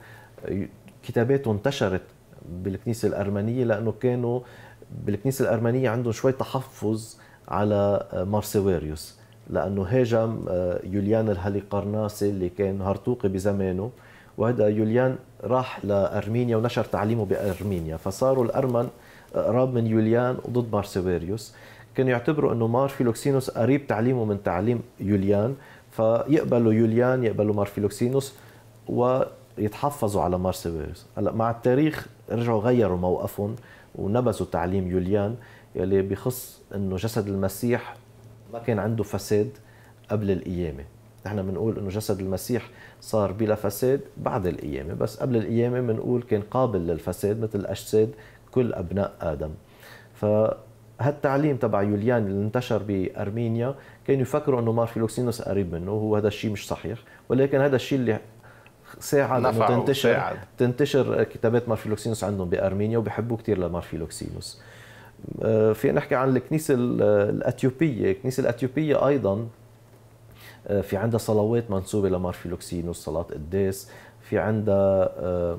كتاباته انتشرت بالكنيسة الأرمنية لأنه كانوا بالكنيسة الأرمنية عندهم شوي تحفظ على مارسيويريوس لأنه هاجم آه، يوليان الهليقرناسي اللي كان هرطوقي بزمانه وهذا يوليان راح لأرمينيا ونشر تعليمه بأرمينيا فصاروا الأرمن آه، قراب من يوليان وضد مارسيويريوس كانوا يعتبروا انه مار فيلوكسينوس قريب تعليمه من تعليم يوليان فيقبلوا يوليان يقبلوا مارفيلوكسينوس و يتحفظوا على مارسيلوس هلا مع التاريخ رجعوا غيروا موقفهم ونبذوا تعليم يوليان يلي بخص انه جسد المسيح ما كان عنده فساد قبل القيامه نحن بنقول انه جسد المسيح صار بلا فساد بعد القيامه بس قبل القيامه بنقول كان قابل للفساد مثل اجساد كل ابناء ادم فهالتعليم تبع يوليان اللي انتشر بارمينيا كانوا يفكروا انه مارفيلوكسينوس قريب منه وهذا الشيء مش صحيح ولكن هذا الشيء اللي ساعد انه تنتشر ساعد. تنتشر كتابات مارفيلوكسينوس عندهم بارمينيا وبحبوه كثير لمارفيلوكسينوس آه، في نحكي عن الكنيسه الاثيوبيه الكنيسه الاثيوبيه ايضا آه، في عندها صلوات منسوبه لمارفيلوكسينوس صلاه قداس في عندها آه،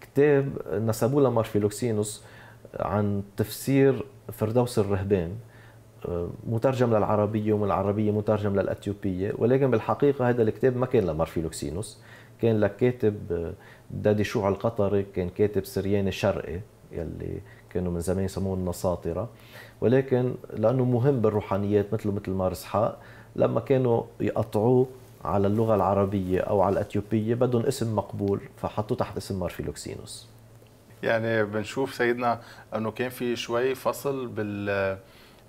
كتاب نسبوه لمارفيلوكسينوس عن تفسير فردوس الرهبان مترجم للعربية ومن العربية مترجم للأثيوبية ولكن بالحقيقة هذا الكتاب ما كان لمارفيلوكسينوس كان لكاتب آه، دادي شوع القطري كان كاتب سرياني شرقي يلي كانوا من زمان يسموه النساطرة ولكن لأنه مهم بالروحانيات مثله مثل مارس حق لما كانوا يقطعوه على اللغة العربية أو على الأثيوبية بدهم اسم مقبول فحطوه تحت اسم مارفيلوكسينوس يعني بنشوف سيدنا أنه كان في شوي فصل بال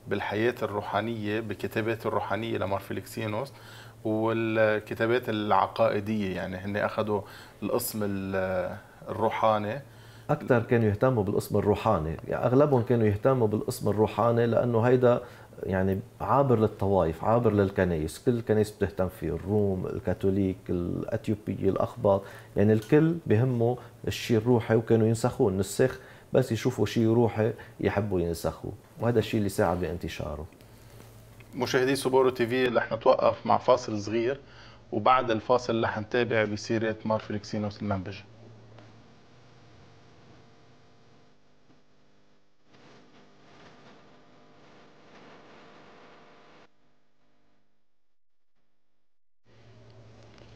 بالحياة الروحانية بكتابات الروحانية لمارفيلوكسينوس والكتابات العقائديه يعني هن اخذوا القسم الروحاني اكثر كانوا يهتموا بالقسم الروحاني يعني اغلبهم كانوا يهتموا بالقسم الروحاني لانه هيدا يعني عابر للطوائف عابر للكنائس كل الكنائس بتهتم فيه الروم الكاثوليك الأثيوبية الأخبار يعني الكل بهمه الشيء الروحي وكانوا ينسخوه النساخ بس يشوفوا شيء روحي يحبوا ينسخوه وهذا الشيء اللي ساعد بانتشاره مشاهدي سوبورو تي في اللي احنا توقف مع فاصل صغير وبعد الفاصل اللي هنتابع بسيرة مارفل اكسينوس المنبج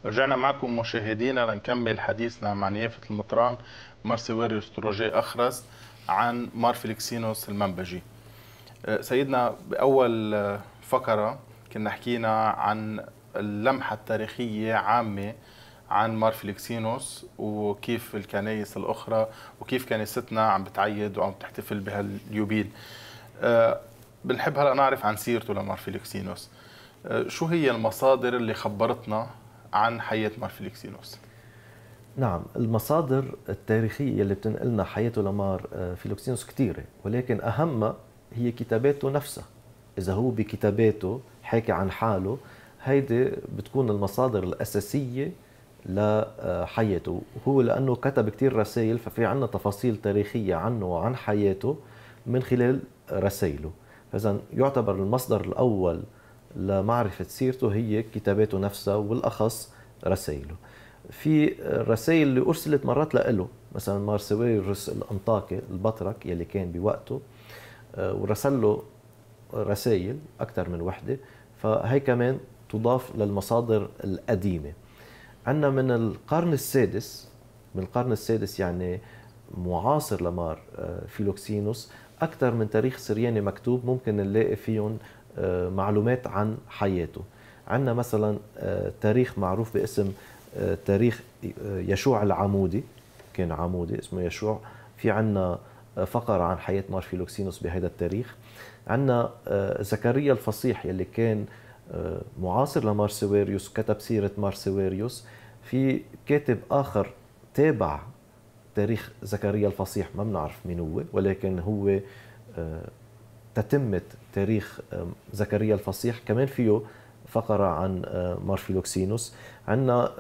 رجعنا معكم مشاهدينا لنكمل حديثنا مع نيافة المطران ويريوس تروجي أخرس عن مارفل اكسينوس المنبجي أه، سيدنا بأول فقرة كنا حكينا عن اللمحة التاريخية عامة عن مارفليكسينوس وكيف الكنائس الأخرى وكيف كنيستنا عم بتعيد وعم تحتفل بهاليوبيل أه بنحب هلا نعرف عن سيرته لمارفليكسينوس أه شو هي المصادر اللي خبرتنا عن حياة مارفليكسينوس نعم المصادر التاريخية اللي بتنقلنا حياته لمار آه، فيلوكسينوس كثيرة ولكن أهمها هي كتاباته نفسها اذا هو بكتاباته حكي عن حاله هيدي بتكون المصادر الاساسيه لحياته هو لانه كتب كتير رسائل ففي عنا تفاصيل تاريخيه عنه وعن حياته من خلال رسائله فاذا يعتبر المصدر الاول لمعرفه سيرته هي كتاباته نفسها والاخص رسائله في رسائل اللي ارسلت مرات لإله مثلا مارسويروس الانطاكي البطرك يلي كان بوقته آه، ورسل له رسائل اكثر من وحده فهي كمان تضاف للمصادر القديمه عندنا من القرن السادس من القرن السادس يعني معاصر لمار آه، فيلوكسينوس اكثر من تاريخ سرياني مكتوب ممكن نلاقي فيهم آه، معلومات عن حياته عندنا مثلا آه، تاريخ معروف باسم تاريخ يشوع العمودي كان عمودي اسمه يشوع في عندنا فقرة عن حياة مارفيلوكسينوس بهذا التاريخ عندنا آه، زكريا الفصيح يلي كان آه، معاصر لمارسويريوس كتب سيرة مارسويريوس في كاتب آخر تابع تاريخ زكريا الفصيح ما بنعرف مين هو ولكن هو آه، تتمة تاريخ زكريا الفصيح كمان فيه فقرة عن مارفيلوكسينوس عندنا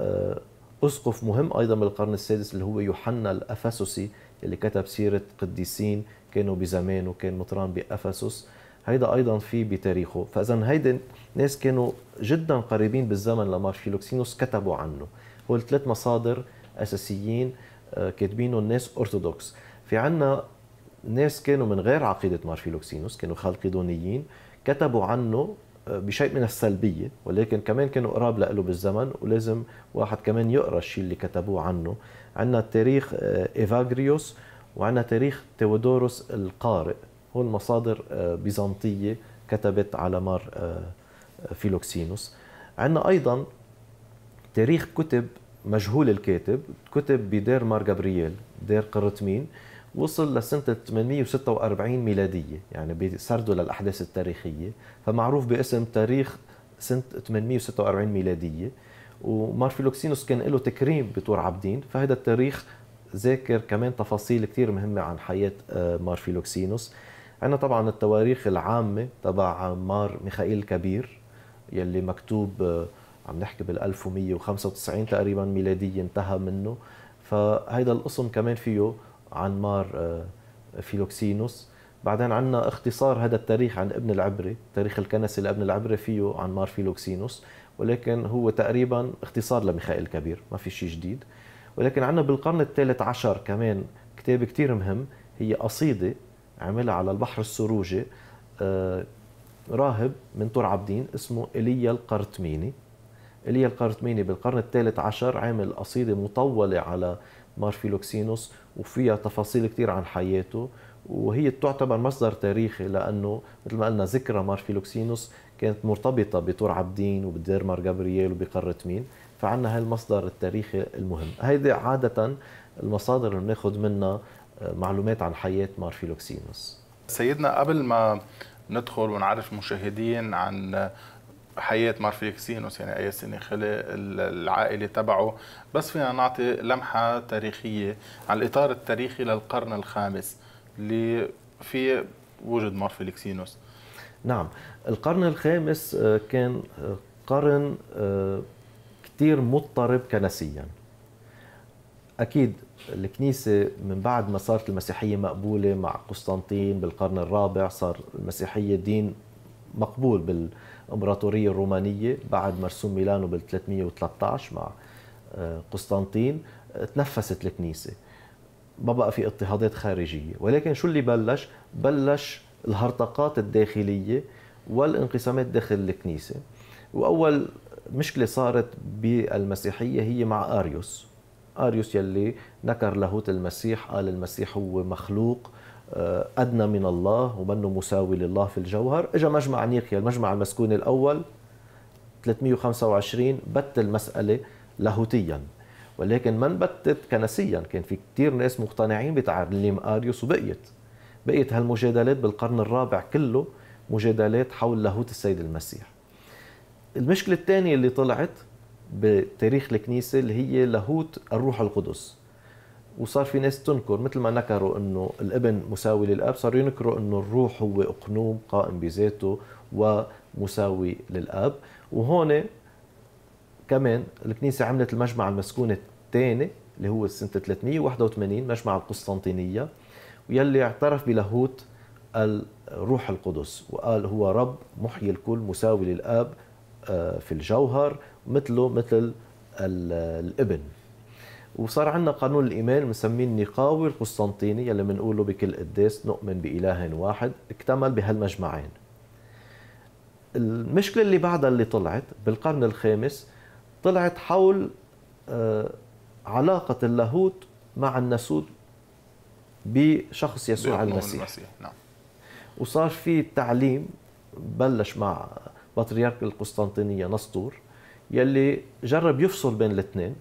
أسقف مهم أيضا من القرن السادس اللي هو يوحنا الأفاسوسي اللي كتب سيرة قديسين كانوا بزمانه كان مطران بأفسس هيدا أيضا في بتاريخه فإذا هيدا ناس كانوا جدا قريبين بالزمن فيلوكسينوس كتبوا عنه هو الثلاث مصادر أساسيين آه، كاتبينه الناس أرثوذكس في عنا ناس كانوا من غير عقيدة مارفيلوكسينوس كانوا خلقيدونيين كتبوا عنه آه، بشيء من السلبية ولكن كمان كانوا قراب له بالزمن ولازم واحد كمان يقرأ الشيء اللي كتبوه عنه عندنا تاريخ آه، إيفاغريوس وعندنا تاريخ تيودوروس القارئ هو المصادر آه، بيزنطية كتبت على مار آه، فيلوكسينوس عندنا أيضا تاريخ كتب مجهول الكاتب كتب بدير مار جابرييل دير قرطمين مين وصل لسنة 846 ميلادية يعني بسرده للأحداث التاريخية فمعروف باسم تاريخ سنة 846 ميلادية ومارفيلوكسينوس كان له تكريم بطور عابدين فهذا التاريخ ذاكر كمان تفاصيل كثير مهمة عن حياة آه، مارفيلوكسينوس عندنا طبعا التواريخ العامة تبع مار ميخائيل الكبير يلي مكتوب آه، عم نحكي بال 1195 تقريبا ميلادية انتهى منه فهيدا القسم كمان فيه عن مار آه، فيلوكسينوس بعدين عندنا اختصار هذا التاريخ عن ابن العبري تاريخ الكنسي لابن العبري فيه عن مار فيلوكسينوس ولكن هو تقريبا اختصار لميخائيل الكبير ما في شيء جديد ولكن عندنا بالقرن الثالث عشر كمان كتاب كتير مهم هي قصيدة عملها على البحر السروجي آه، راهب من طور عبدين اسمه إيليا القرطميني إيليا القرطميني بالقرن الثالث عشر عامل قصيدة مطولة على مارفيلوكسينوس وفيها تفاصيل كتير عن حياته وهي تعتبر مصدر تاريخي لأنه مثل ما قلنا ذكرى مارفيلوكسينوس كانت مرتبطة بطور عبدين مار جابرييل وبقرة مين فعنا هالمصدر التاريخي المهم هيدي عادة المصادر اللي بناخذ منها آه، معلومات عن حياة مارفيلوكسينوس سيدنا قبل ما ندخل ونعرف المشاهدين عن حياة فيلوكسينوس يعني أي سنة خلق العائلة تبعه بس فينا نعطي لمحة تاريخية عن الإطار التاريخي للقرن الخامس اللي فيه وجد فيلوكسينوس نعم القرن الخامس آه، كان آه، قرن آه، كثير مضطرب كنسيا اكيد الكنيسة من بعد ما صارت المسيحية مقبولة مع قسطنطين بالقرن الرابع صار المسيحية دين مقبول بالإمبراطورية الرومانية بعد مرسوم ميلانو بال 313 مع قسطنطين تنفست الكنيسة ما بقى في اضطهادات خارجية ولكن شو اللي بلش؟ بلش الهرطقات الداخليه والانقسامات داخل الكنيسه واول مشكله صارت بالمسيحيه هي مع اريوس اريوس يلي نكر لاهوت المسيح قال المسيح هو مخلوق آه، ادنى من الله ومنه مساوي لله في الجوهر اجى مجمع نيقيا المجمع المسكون الاول 325 بت المساله لاهوتيا ولكن ما انبتت كنسيا كان في كثير ناس مقتنعين بتعليم اريوس وبقيت بقيت هالمجادلات بالقرن الرابع كله مجادلات حول لاهوت السيد المسيح المشكلة الثانية اللي طلعت بتاريخ الكنيسة اللي هي لاهوت الروح القدس وصار في ناس تنكر مثل ما نكروا انه الابن مساوي للاب صاروا ينكروا انه الروح هو اقنوم قائم بذاته ومساوي للاب وهون كمان الكنيسه عملت المجمع المسكون الثاني اللي هو سنه 381 مجمع القسطنطينيه يلي اعترف بلاهوت الروح القدس وقال هو رب محيي الكل مساوي للاب آه، في الجوهر مثله مثل الابن وصار عندنا قانون الايمان بنسميه النقاوي القسطنطيني يلي بنقوله بكل قداس نؤمن باله واحد اكتمل بهالمجمعين المشكله اللي بعدها اللي طلعت بالقرن الخامس طلعت حول آه، علاقه اللاهوت مع النسوت بشخص يسوع المسيح. المسيح نعم وصار في تعليم بلش مع بطريرك القسطنطينيه نسطور يلي جرب يفصل بين الاثنين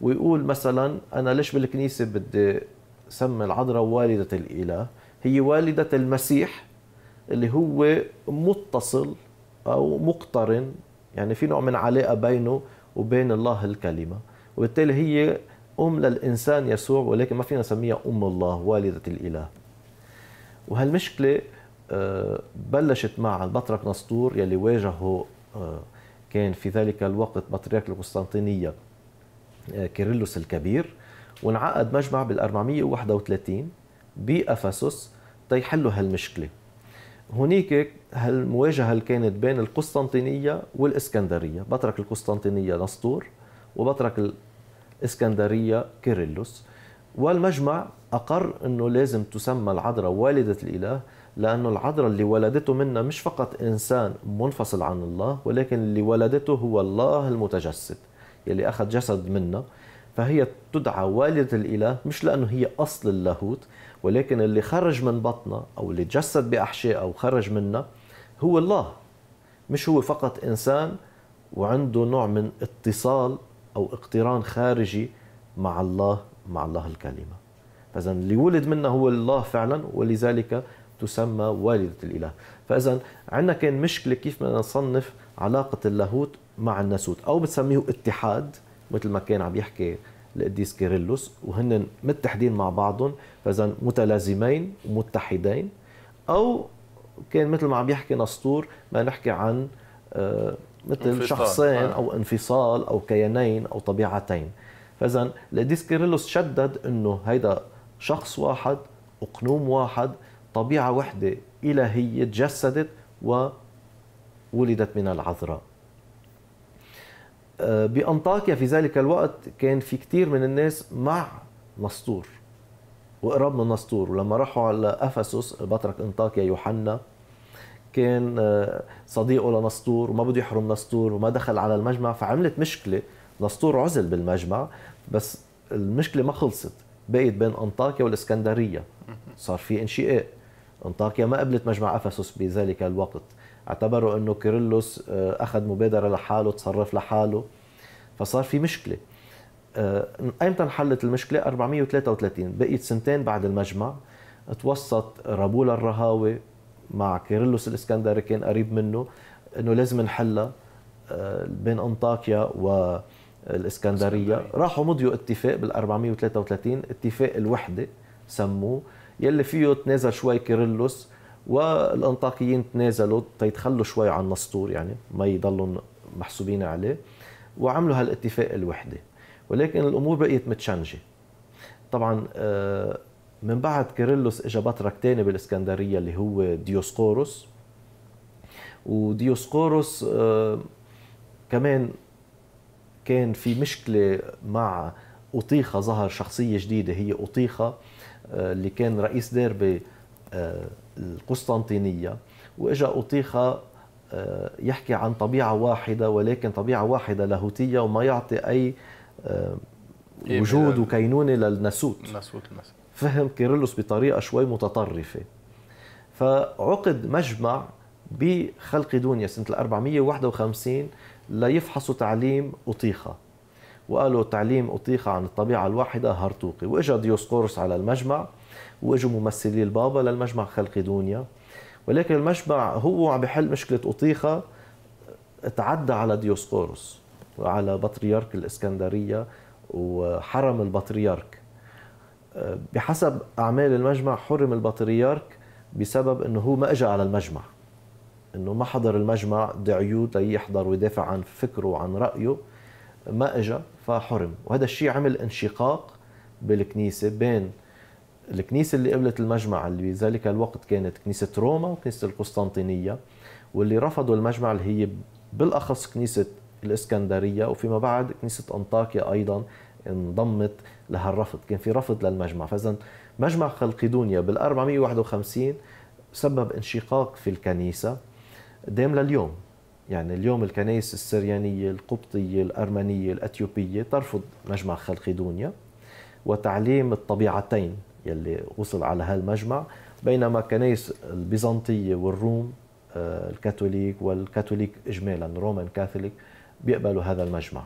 ويقول مثلا انا ليش بالكنيسه بدي سمي العذراء والده الاله هي والده المسيح اللي هو متصل او مقترن يعني في نوع من علاقه بينه وبين الله الكلمه وبالتالي هي أم للإنسان يسوع ولكن ما فينا نسميها أم الله والدة الإله وهالمشكلة آه، بلشت مع البطرك نسطور يلي واجهه آه، كان في ذلك الوقت بطريرك القسطنطينية آه، كيرلس الكبير وانعقد مجمع بال 431 بأفسس تيحلوا هالمشكلة هنيك هالمواجهة اللي كانت بين القسطنطينية والإسكندرية بطرك القسطنطينية نسطور وبطرك اسكندرية كيرلس والمجمع أقر أنه لازم تسمى العذراء والدة الإله لأنه العذراء اللي ولدته منا مش فقط إنسان منفصل عن الله ولكن اللي ولدته هو الله المتجسد يلي أخذ جسد منا فهي تدعى والدة الإله مش لأنه هي أصل اللاهوت ولكن اللي خرج من بطنها أو اللي تجسد باحشاء أو خرج منا هو الله مش هو فقط إنسان وعنده نوع من اتصال أو اقتران خارجي مع الله مع الله الكلمة فإذا اللي ولد منا هو الله فعلا ولذلك تسمى والدة الإله فإذا عندنا كان مشكلة كيف بدنا نصنف علاقة اللاهوت مع الناسوت أو بتسميه اتحاد مثل ما كان عم يحكي القديس كيرلس وهن متحدين مع بعضهم فإذا متلازمين ومتحدين أو كان مثل ما عم يحكي نسطور ما نحكي عن آه، مثل شخصين آه. او انفصال او كيانين او طبيعتين فاذا لديسكيريلوس شدد انه هيدا شخص واحد اقنوم واحد طبيعه وحده الهيه تجسدت وولدت من العذراء آه، بانطاكيا في ذلك الوقت كان في كثير من الناس مع نسطور وقرب من نسطور ولما راحوا على افسس بطرك انطاكيا يوحنا كان آه، صديقه لنسطور وما بده يحرم نسطور وما دخل على المجمع فعملت مشكله نسطور عزل بالمجمع بس المشكله ما خلصت بقيت بين انطاكيا والاسكندريه صار في إنشاء انطاكيا ما قبلت مجمع افسس بذلك الوقت اعتبروا انه كيرلس آه، اخذ مبادره لحاله تصرف لحاله فصار في مشكله ايمتى آه، انحلت المشكله 433 بقيت سنتين بعد المجمع توسط رابولا الرهاوي مع كيرلس الاسكندري كان قريب منه انه لازم نحلها آه، بين انطاكيا والاسكندريه راحوا مضيوا اتفاق بال 433 اتفاق الوحده سموه يلي فيه تنازل شوي كيرلس والانطاكيين تنازلوا تيتخلوا شوي عن نسطور يعني ما يضلوا محسوبين عليه وعملوا هالاتفاق الوحده ولكن الامور بقيت متشنجه طبعا آه، من بعد كيرلس اجى بطرك تاني بالاسكندريه اللي هو ديوسقوروس وديوسقوروس آه، كمان كان في مشكله مع أطيخة ظهر شخصية جديدة هي أطيخة آه، اللي كان رئيس دير آه، القسطنطينية وإجا أطيخة يحكي عن طبيعة واحدة ولكن طبيعة واحدة لاهوتية وما يعطي أي إيه، وجود إيه، وكينونة للناسوت فهم كيرلس بطريقه شوي متطرفه فعقد مجمع بخلق دنيا سنه 451 ليفحصوا تعليم أطيخة وقالوا تعليم أطيخة عن الطبيعة الواحدة هرطوقي وإجا ديوسقورس على المجمع وإجوا ممثلي البابا للمجمع خلق دنيا ولكن المجمع هو عم بحل مشكلة أطيخة تعدى على ديوسقورس وعلى بطريرك الإسكندرية وحرم البطريرك بحسب اعمال المجمع حرم البطريرك بسبب انه هو ما اجى على المجمع انه ما حضر المجمع دعيوه ليحضر ويدافع عن فكره وعن رايه ما اجى فحرم وهذا الشيء عمل انشقاق بالكنيسه بين الكنيسه اللي قبلت المجمع اللي بذلك الوقت كانت كنيسه روما وكنيسه القسطنطينيه واللي رفضوا المجمع اللي هي بالاخص كنيسه الاسكندريه وفيما بعد كنيسه انطاكيا ايضا انضمت لهالرفض كان في رفض للمجمع فاذا مجمع خلقيدونيا بال451 سبب انشقاق في الكنيسة دام لليوم يعني اليوم الكنائس السريانية القبطية الأرمنية الأثيوبية ترفض مجمع خلقيدونيا وتعليم الطبيعتين يلي وصل على هالمجمع بينما كنائس البيزنطية والروم آه، الكاثوليك والكاثوليك إجمالا رومان كاثوليك بيقبلوا هذا المجمع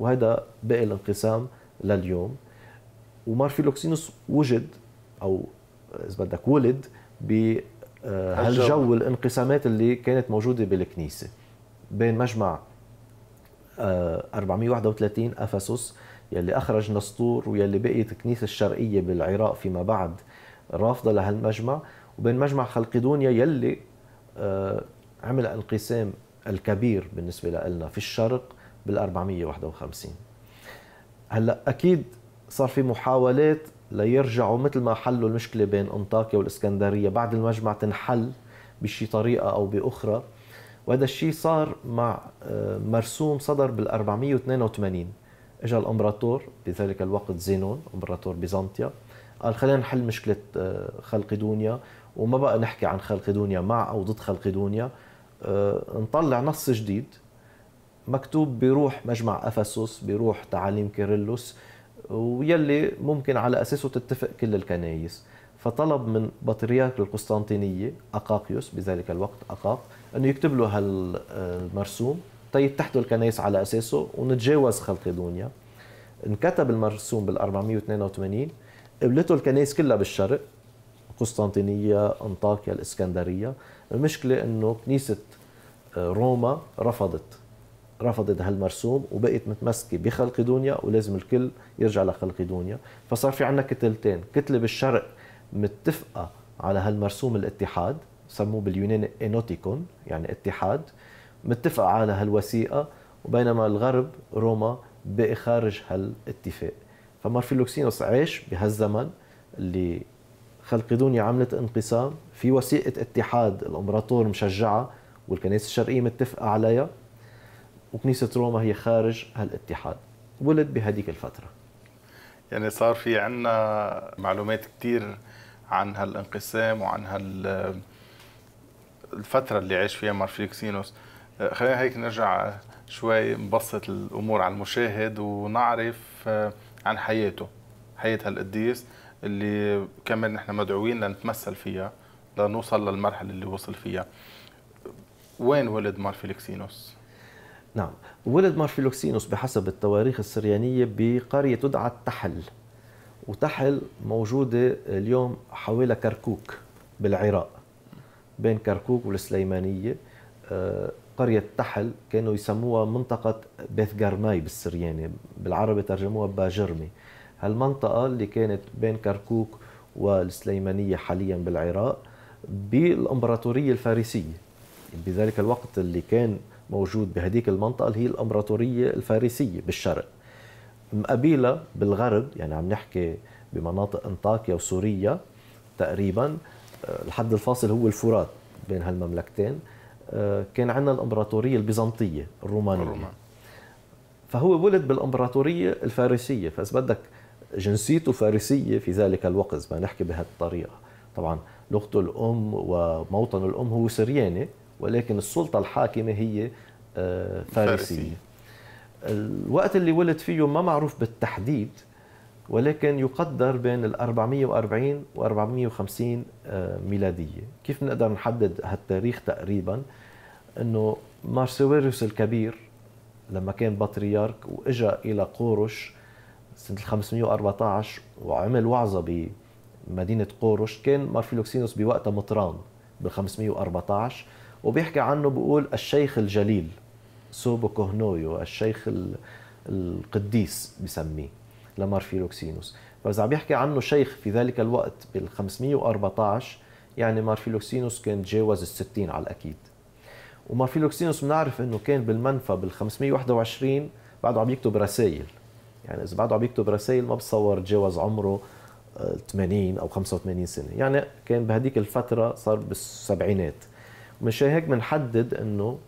وهذا باقي الانقسام لليوم ومارفيلوكسينوس وجد او اذا بدك ولد بهالجو آه، الانقسامات اللي كانت موجوده بالكنيسه بين مجمع 431 آه، افسس يلي اخرج نسطور ويلي بقيت الكنيسه الشرقيه بالعراق فيما بعد رافضه لهالمجمع وبين مجمع خلقدونيا يلي آه، عمل انقسام الكبير بالنسبه لنا في الشرق بال 451 هلا اكيد صار في محاولات ليرجعوا مثل ما حلوا المشكله بين انطاكيا والاسكندريه بعد المجمع تنحل بشي طريقه او باخرى وهذا الشيء صار مع آه، مرسوم صدر بال 482 اجى الامبراطور بذلك الوقت زينون امبراطور بيزنطيا قال خلينا نحل مشكله آه، خلق دنيا وما بقى نحكي عن خلق دنيا مع او ضد خلق دنيا آه، نطلع نص جديد مكتوب بروح مجمع افسس بروح تعاليم كيرلس ويلي ممكن على اساسه تتفق كل الكنائس فطلب من بطريرك القسطنطينيه اقاقيوس بذلك الوقت اقاق انه يكتب له هالمرسوم طيب تحته الكنائس على اساسه ونتجاوز دنيا انكتب المرسوم بال 482 قبلته الكنائس كلها بالشرق قسطنطينيه، انطاكيا، الاسكندريه، المشكله انه كنيسه آه، روما رفضت رفضت هالمرسوم وبقت متمسكه بخلق دنيا ولازم الكل يرجع لخلق دنيا فصار في عندنا كتلتين كتله بالشرق متفقه على هالمرسوم الاتحاد سموه باليوناني انوتيكون يعني اتحاد متفقه على هالوثيقه وبينما الغرب روما بقي خارج هالاتفاق فمارفيلوكسينوس عاش بهالزمن اللي خلقدونيا عملت انقسام في وثيقه اتحاد الامبراطور مشجعها والكنيسه الشرقيه متفقه عليها وكنيسة روما هي خارج هالاتحاد ولد بهديك الفترة يعني صار في عنا معلومات كتير عن هالانقسام وعن هال الفترة اللي عاش فيها مارفليكسينوس آه، خلينا هيك نرجع شوي نبسط الأمور على المشاهد ونعرف آه، عن حياته حياة هالقديس اللي كمان نحن مدعوين لنتمثل فيها لنوصل للمرحلة اللي وصل فيها وين ولد مارفليكسينوس؟ نعم ولد مارفيلوكسينوس بحسب التواريخ السريانية بقرية تدعى التحل وتحل موجودة اليوم حوالي كركوك بالعراق بين كركوك والسليمانية آه، قرية تحل كانوا يسموها منطقة بيث جارماي بالسرياني بالعربي ترجموها باجرمي هالمنطقة اللي كانت بين كركوك والسليمانية حاليا بالعراق بالإمبراطورية الفارسية بذلك الوقت اللي كان موجود بهديك المنطقة اللي هي الإمبراطورية الفارسية بالشرق مقابلة بالغرب يعني عم نحكي بمناطق انطاكيا وسوريا تقريبا آه، الحد الفاصل هو الفرات بين هالمملكتين آه، كان عندنا الامبراطوريه البيزنطيه الرومانيه الرومان. فهو ولد بالامبراطوريه الفارسيه فاذا بدك جنسيته فارسيه في ذلك الوقت ما نحكي بهالطريقه طبعا لغته الام وموطن الام هو سرياني ولكن السلطة الحاكمة هي آه، فارسية الوقت اللي ولد فيه ما معروف بالتحديد ولكن يقدر بين ال 440 و 450 آه، ميلادية كيف نقدر نحدد هالتاريخ تقريبا انه مارسويروس الكبير لما كان بطريرك واجا الى قورش سنة 514 وعمل وعظة بمدينة قورش كان مارفيلوكسينوس بوقتها مطران بال 514 وبيحكي عنه بيقول الشيخ الجليل سوبو كوهنويو الشيخ القديس بسميه لمار فيلوكسينوس فإذا عم يحكي عنه شيخ في ذلك الوقت بال 514 يعني مارفيلوكسينوس كان تجاوز ال 60 على الأكيد ومارفيلوكسينوس بنعرف انه كان بالمنفى بال 521 بعده عم يكتب رسائل يعني اذا بعده عم يكتب رسائل ما بتصور تجاوز عمره 80 آه، او 85 سنه يعني كان بهديك الفتره صار بالسبعينات مش هيك بنحدد انه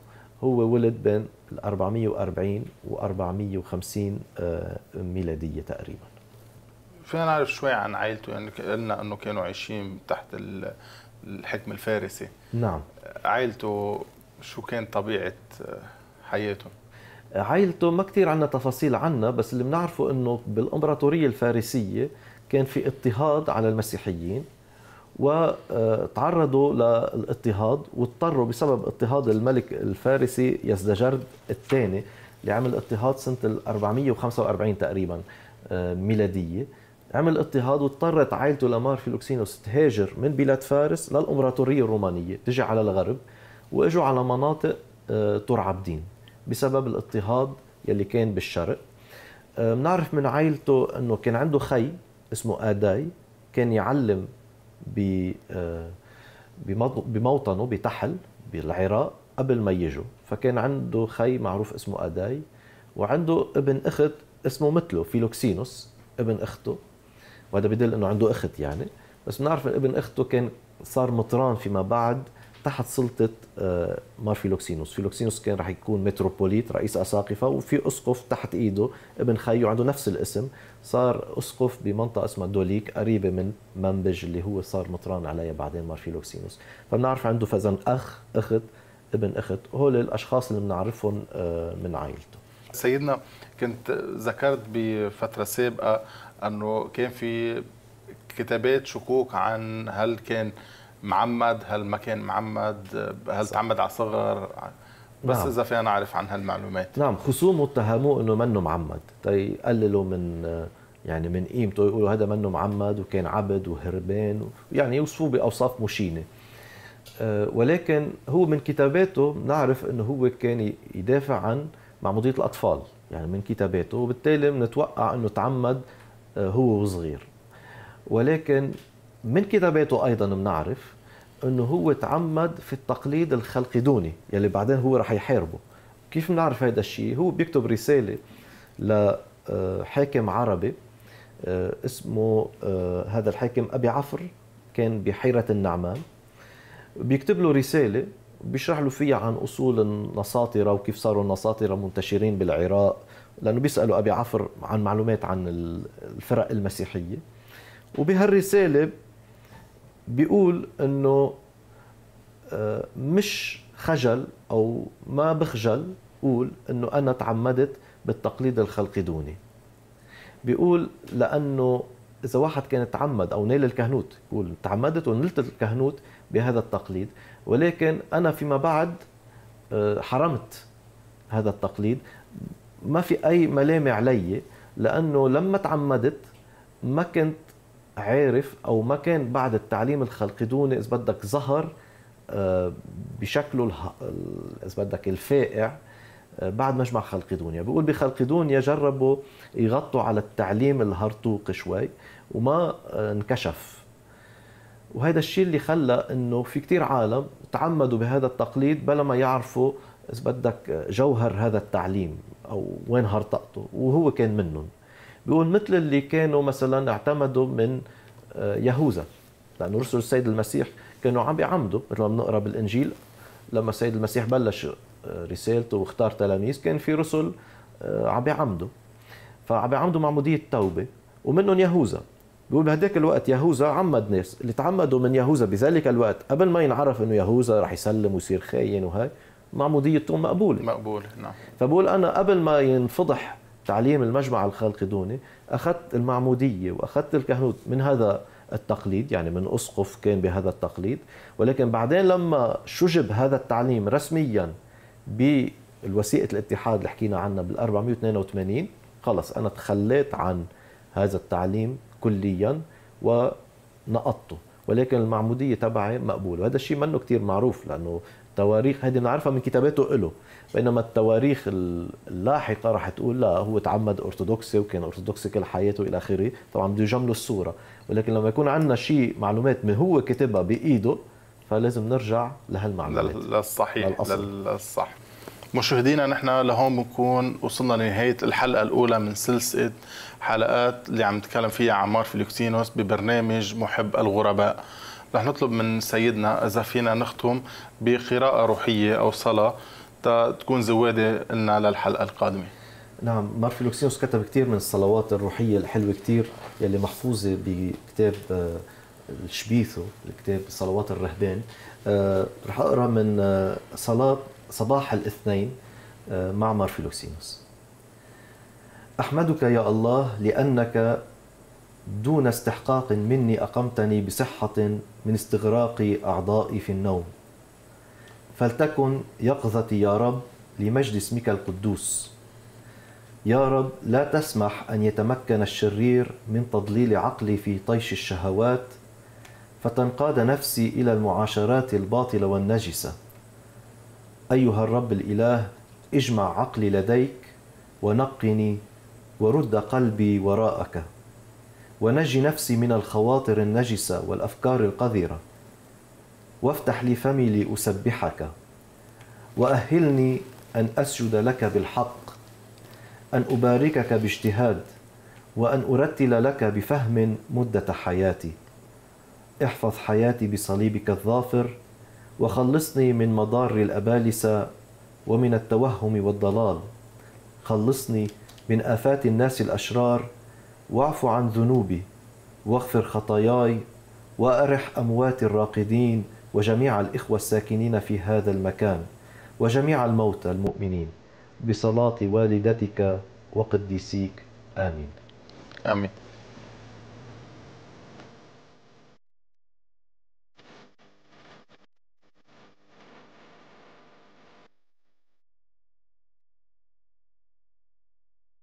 هو ولد بين ال 440 و 450 ميلاديه تقريبا فينا نعرف شوي عن عائلته يعني قلنا انه كانوا عايشين تحت الحكم الفارسي نعم عائلته شو كان طبيعه آه، حياته عائلته ما كثير عندنا تفاصيل عنها بس اللي بنعرفه انه بالامبراطوريه الفارسيه كان في اضطهاد على المسيحيين وتعرضوا للاضطهاد واضطروا بسبب اضطهاد الملك الفارسي يزدجرد الثاني اللي عمل اضطهاد سنة 445 تقريبا آه، ميلادية عمل اضطهاد واضطرت عائلته لمار فيلوكسينوس تهاجر من بلاد فارس للامبراطورية الرومانية تجي على الغرب واجوا على مناطق طور آه، بسبب الاضطهاد يلي كان بالشرق آه، بنعرف من عائلته انه كان عنده خي اسمه آداي كان يعلم آه، بموطنه بتحل بالعراق قبل ما يجوا فكان عنده خي معروف اسمه أداي وعنده ابن أخت اسمه مثله فيلوكسينوس ابن أخته وهذا بدل أنه عنده أخت يعني بس بنعرف أن ابن أخته كان صار مطران فيما بعد تحت سلطة آه، مار فيلوكسينوس فيلوكسينوس كان رح يكون متروبوليت رئيس أساقفة وفي أسقف تحت إيده ابن خيه عنده نفس الاسم صار اسقف بمنطقه اسمها دوليك قريبه من منبج اللي هو صار مطران عليها بعدين مارفيلوكسينوس فبنعرف عنده فزن اخ اخت ابن اخت هول الاشخاص اللي بنعرفهم آه، من عائلته سيدنا كنت ذكرت بفتره سابقه انه كان في كتابات شكوك عن هل كان معمد هل ما كان معمد هل صح. تعمد على صغر بس نعم. اذا فينا نعرف عن هالمعلومات نعم خصومه اتهموه انه منه معمد تيقللوا من يعني من قيمته يقولوا هذا منه معمد وكان عبد وهربان يعني يوصفوه باوصاف مشينه آه، ولكن هو من كتاباته بنعرف انه هو كان يدافع عن معموديه الاطفال يعني من كتاباته وبالتالي بنتوقع انه تعمد آه، هو وصغير ولكن من كتاباته ايضا بنعرف انه هو تعمد في التقليد الخلقي دوني يلي بعدين هو رح يحاربه كيف بنعرف هذا الشيء هو بيكتب رساله لحاكم آه، عربي آه، اسمه آه، هذا الحاكم ابي عفر كان بحيره النعمان بيكتب له رساله بيشرح له فيها عن اصول النساطره وكيف صاروا النساطره منتشرين بالعراق لانه بيسالوا ابي عفر عن معلومات عن الفرق المسيحيه وبهالرساله بيقول انه آه، مش خجل او ما بخجل قول انه انا تعمدت بالتقليد الخلقي دوني بيقول لانه اذا واحد كان تعمد او نيل الكهنوت بيقول تعمدت ونلت الكهنوت بهذا التقليد ولكن انا فيما بعد آه، حرمت هذا التقليد ما في اي ملامه علي لانه لما تعمدت ما كنت عارف او ما كان بعد التعليم الخلقدوني اذا بدك ظهر آه، بشكله اذا بدك الفائع آه، بعد مجمع خلقدونيا يعني بيقول بخلقدونيا جربوا يغطوا على التعليم الهرطوق شوي وما آه، انكشف وهذا الشيء اللي خلى انه في كثير عالم تعمدوا بهذا التقليد بلا ما يعرفوا اذا بدك جوهر هذا التعليم او وين هرطقته وهو كان منهم بيقول مثل اللي كانوا مثلا اعتمدوا من آه، يهوذا لانه رسل السيد المسيح كانوا عم بيعمدوا مثل ما بنقرا بالانجيل لما السيد المسيح بلش آه، رسالته واختار تلاميذ كان في رسل آه، عم بيعمدوا فعم بيعمدوا معموديه التوبه ومنهم يهوذا بيقول بهداك الوقت يهوذا عمد ناس اللي تعمدوا من يهوذا بذلك الوقت قبل ما ينعرف انه يهوذا رح يسلم ويصير خاين وهي معموديتهم مقبوله مقبوله نعم فبقول انا قبل ما ينفضح تعليم المجمع الخالقدوني اخذت المعموديه واخذت الكهنوت من هذا التقليد يعني من اسقف كان بهذا التقليد ولكن بعدين لما شجب هذا التعليم رسميا بالوثيقه الاتحاد اللي حكينا عنها بال 482 خلص انا تخليت عن هذا التعليم كليا ونقضته ولكن المعموديه تبعي مقبول وهذا الشيء منه كثير معروف لانه التواريخ هذه بنعرفها من كتاباته له بينما التواريخ اللاحقه رح تقول لا هو تعمد ارثوذكسي وكان ارثوذكسي كل حياته الى اخره طبعا بده يجملوا الصوره ولكن لما يكون عندنا شيء معلومات من هو كتبها بايده فلازم نرجع لهالمعلومات للصحيح للصح مشاهدينا نحن لهون بنكون وصلنا لنهاية الحلقة الأولى من سلسلة حلقات اللي عم نتكلم فيها عمار فيليكسينوس ببرنامج محب الغرباء رح نطلب من سيدنا اذا فينا نختم بقراءه روحيه او صلاه تكون زواده لنا للحلقه القادمه نعم مارفلوكسينوس كتب كثير من الصلوات الروحيه الحلوه كثير يلي محفوظه بكتاب آه، الشبيثو الكتاب صلوات الرهبان آه، رح اقرا من آه، صلاه صباح الاثنين مع مارفلوكسينوس احمدك يا الله لانك دون استحقاق مني أقمتني بصحة من استغراق أعضائي في النوم فلتكن يقظتي يا رب لمجد اسمك القدوس يا رب لا تسمح أن يتمكن الشرير من تضليل عقلي في طيش الشهوات فتنقاد نفسي إلى المعاشرات الباطلة والنجسة أيها الرب الإله اجمع عقلي لديك ونقني ورد قلبي وراءك ونجي نفسي من الخواطر النجسة والأفكار القذرة وافتح لي فمي لأسبحك وأهلني أن أسجد لك بالحق أن أباركك باجتهاد وأن أرتل لك بفهم مدة حياتي احفظ حياتي بصليبك الظافر وخلصني من مضار الأبالسة ومن التوهم والضلال خلصني من آفات الناس الأشرار واعف عن ذنوبي واغفر خطاياي وارح اموات الراقدين وجميع الاخوه الساكنين في هذا المكان وجميع الموتى المؤمنين بصلاه والدتك وقديسيك امين امين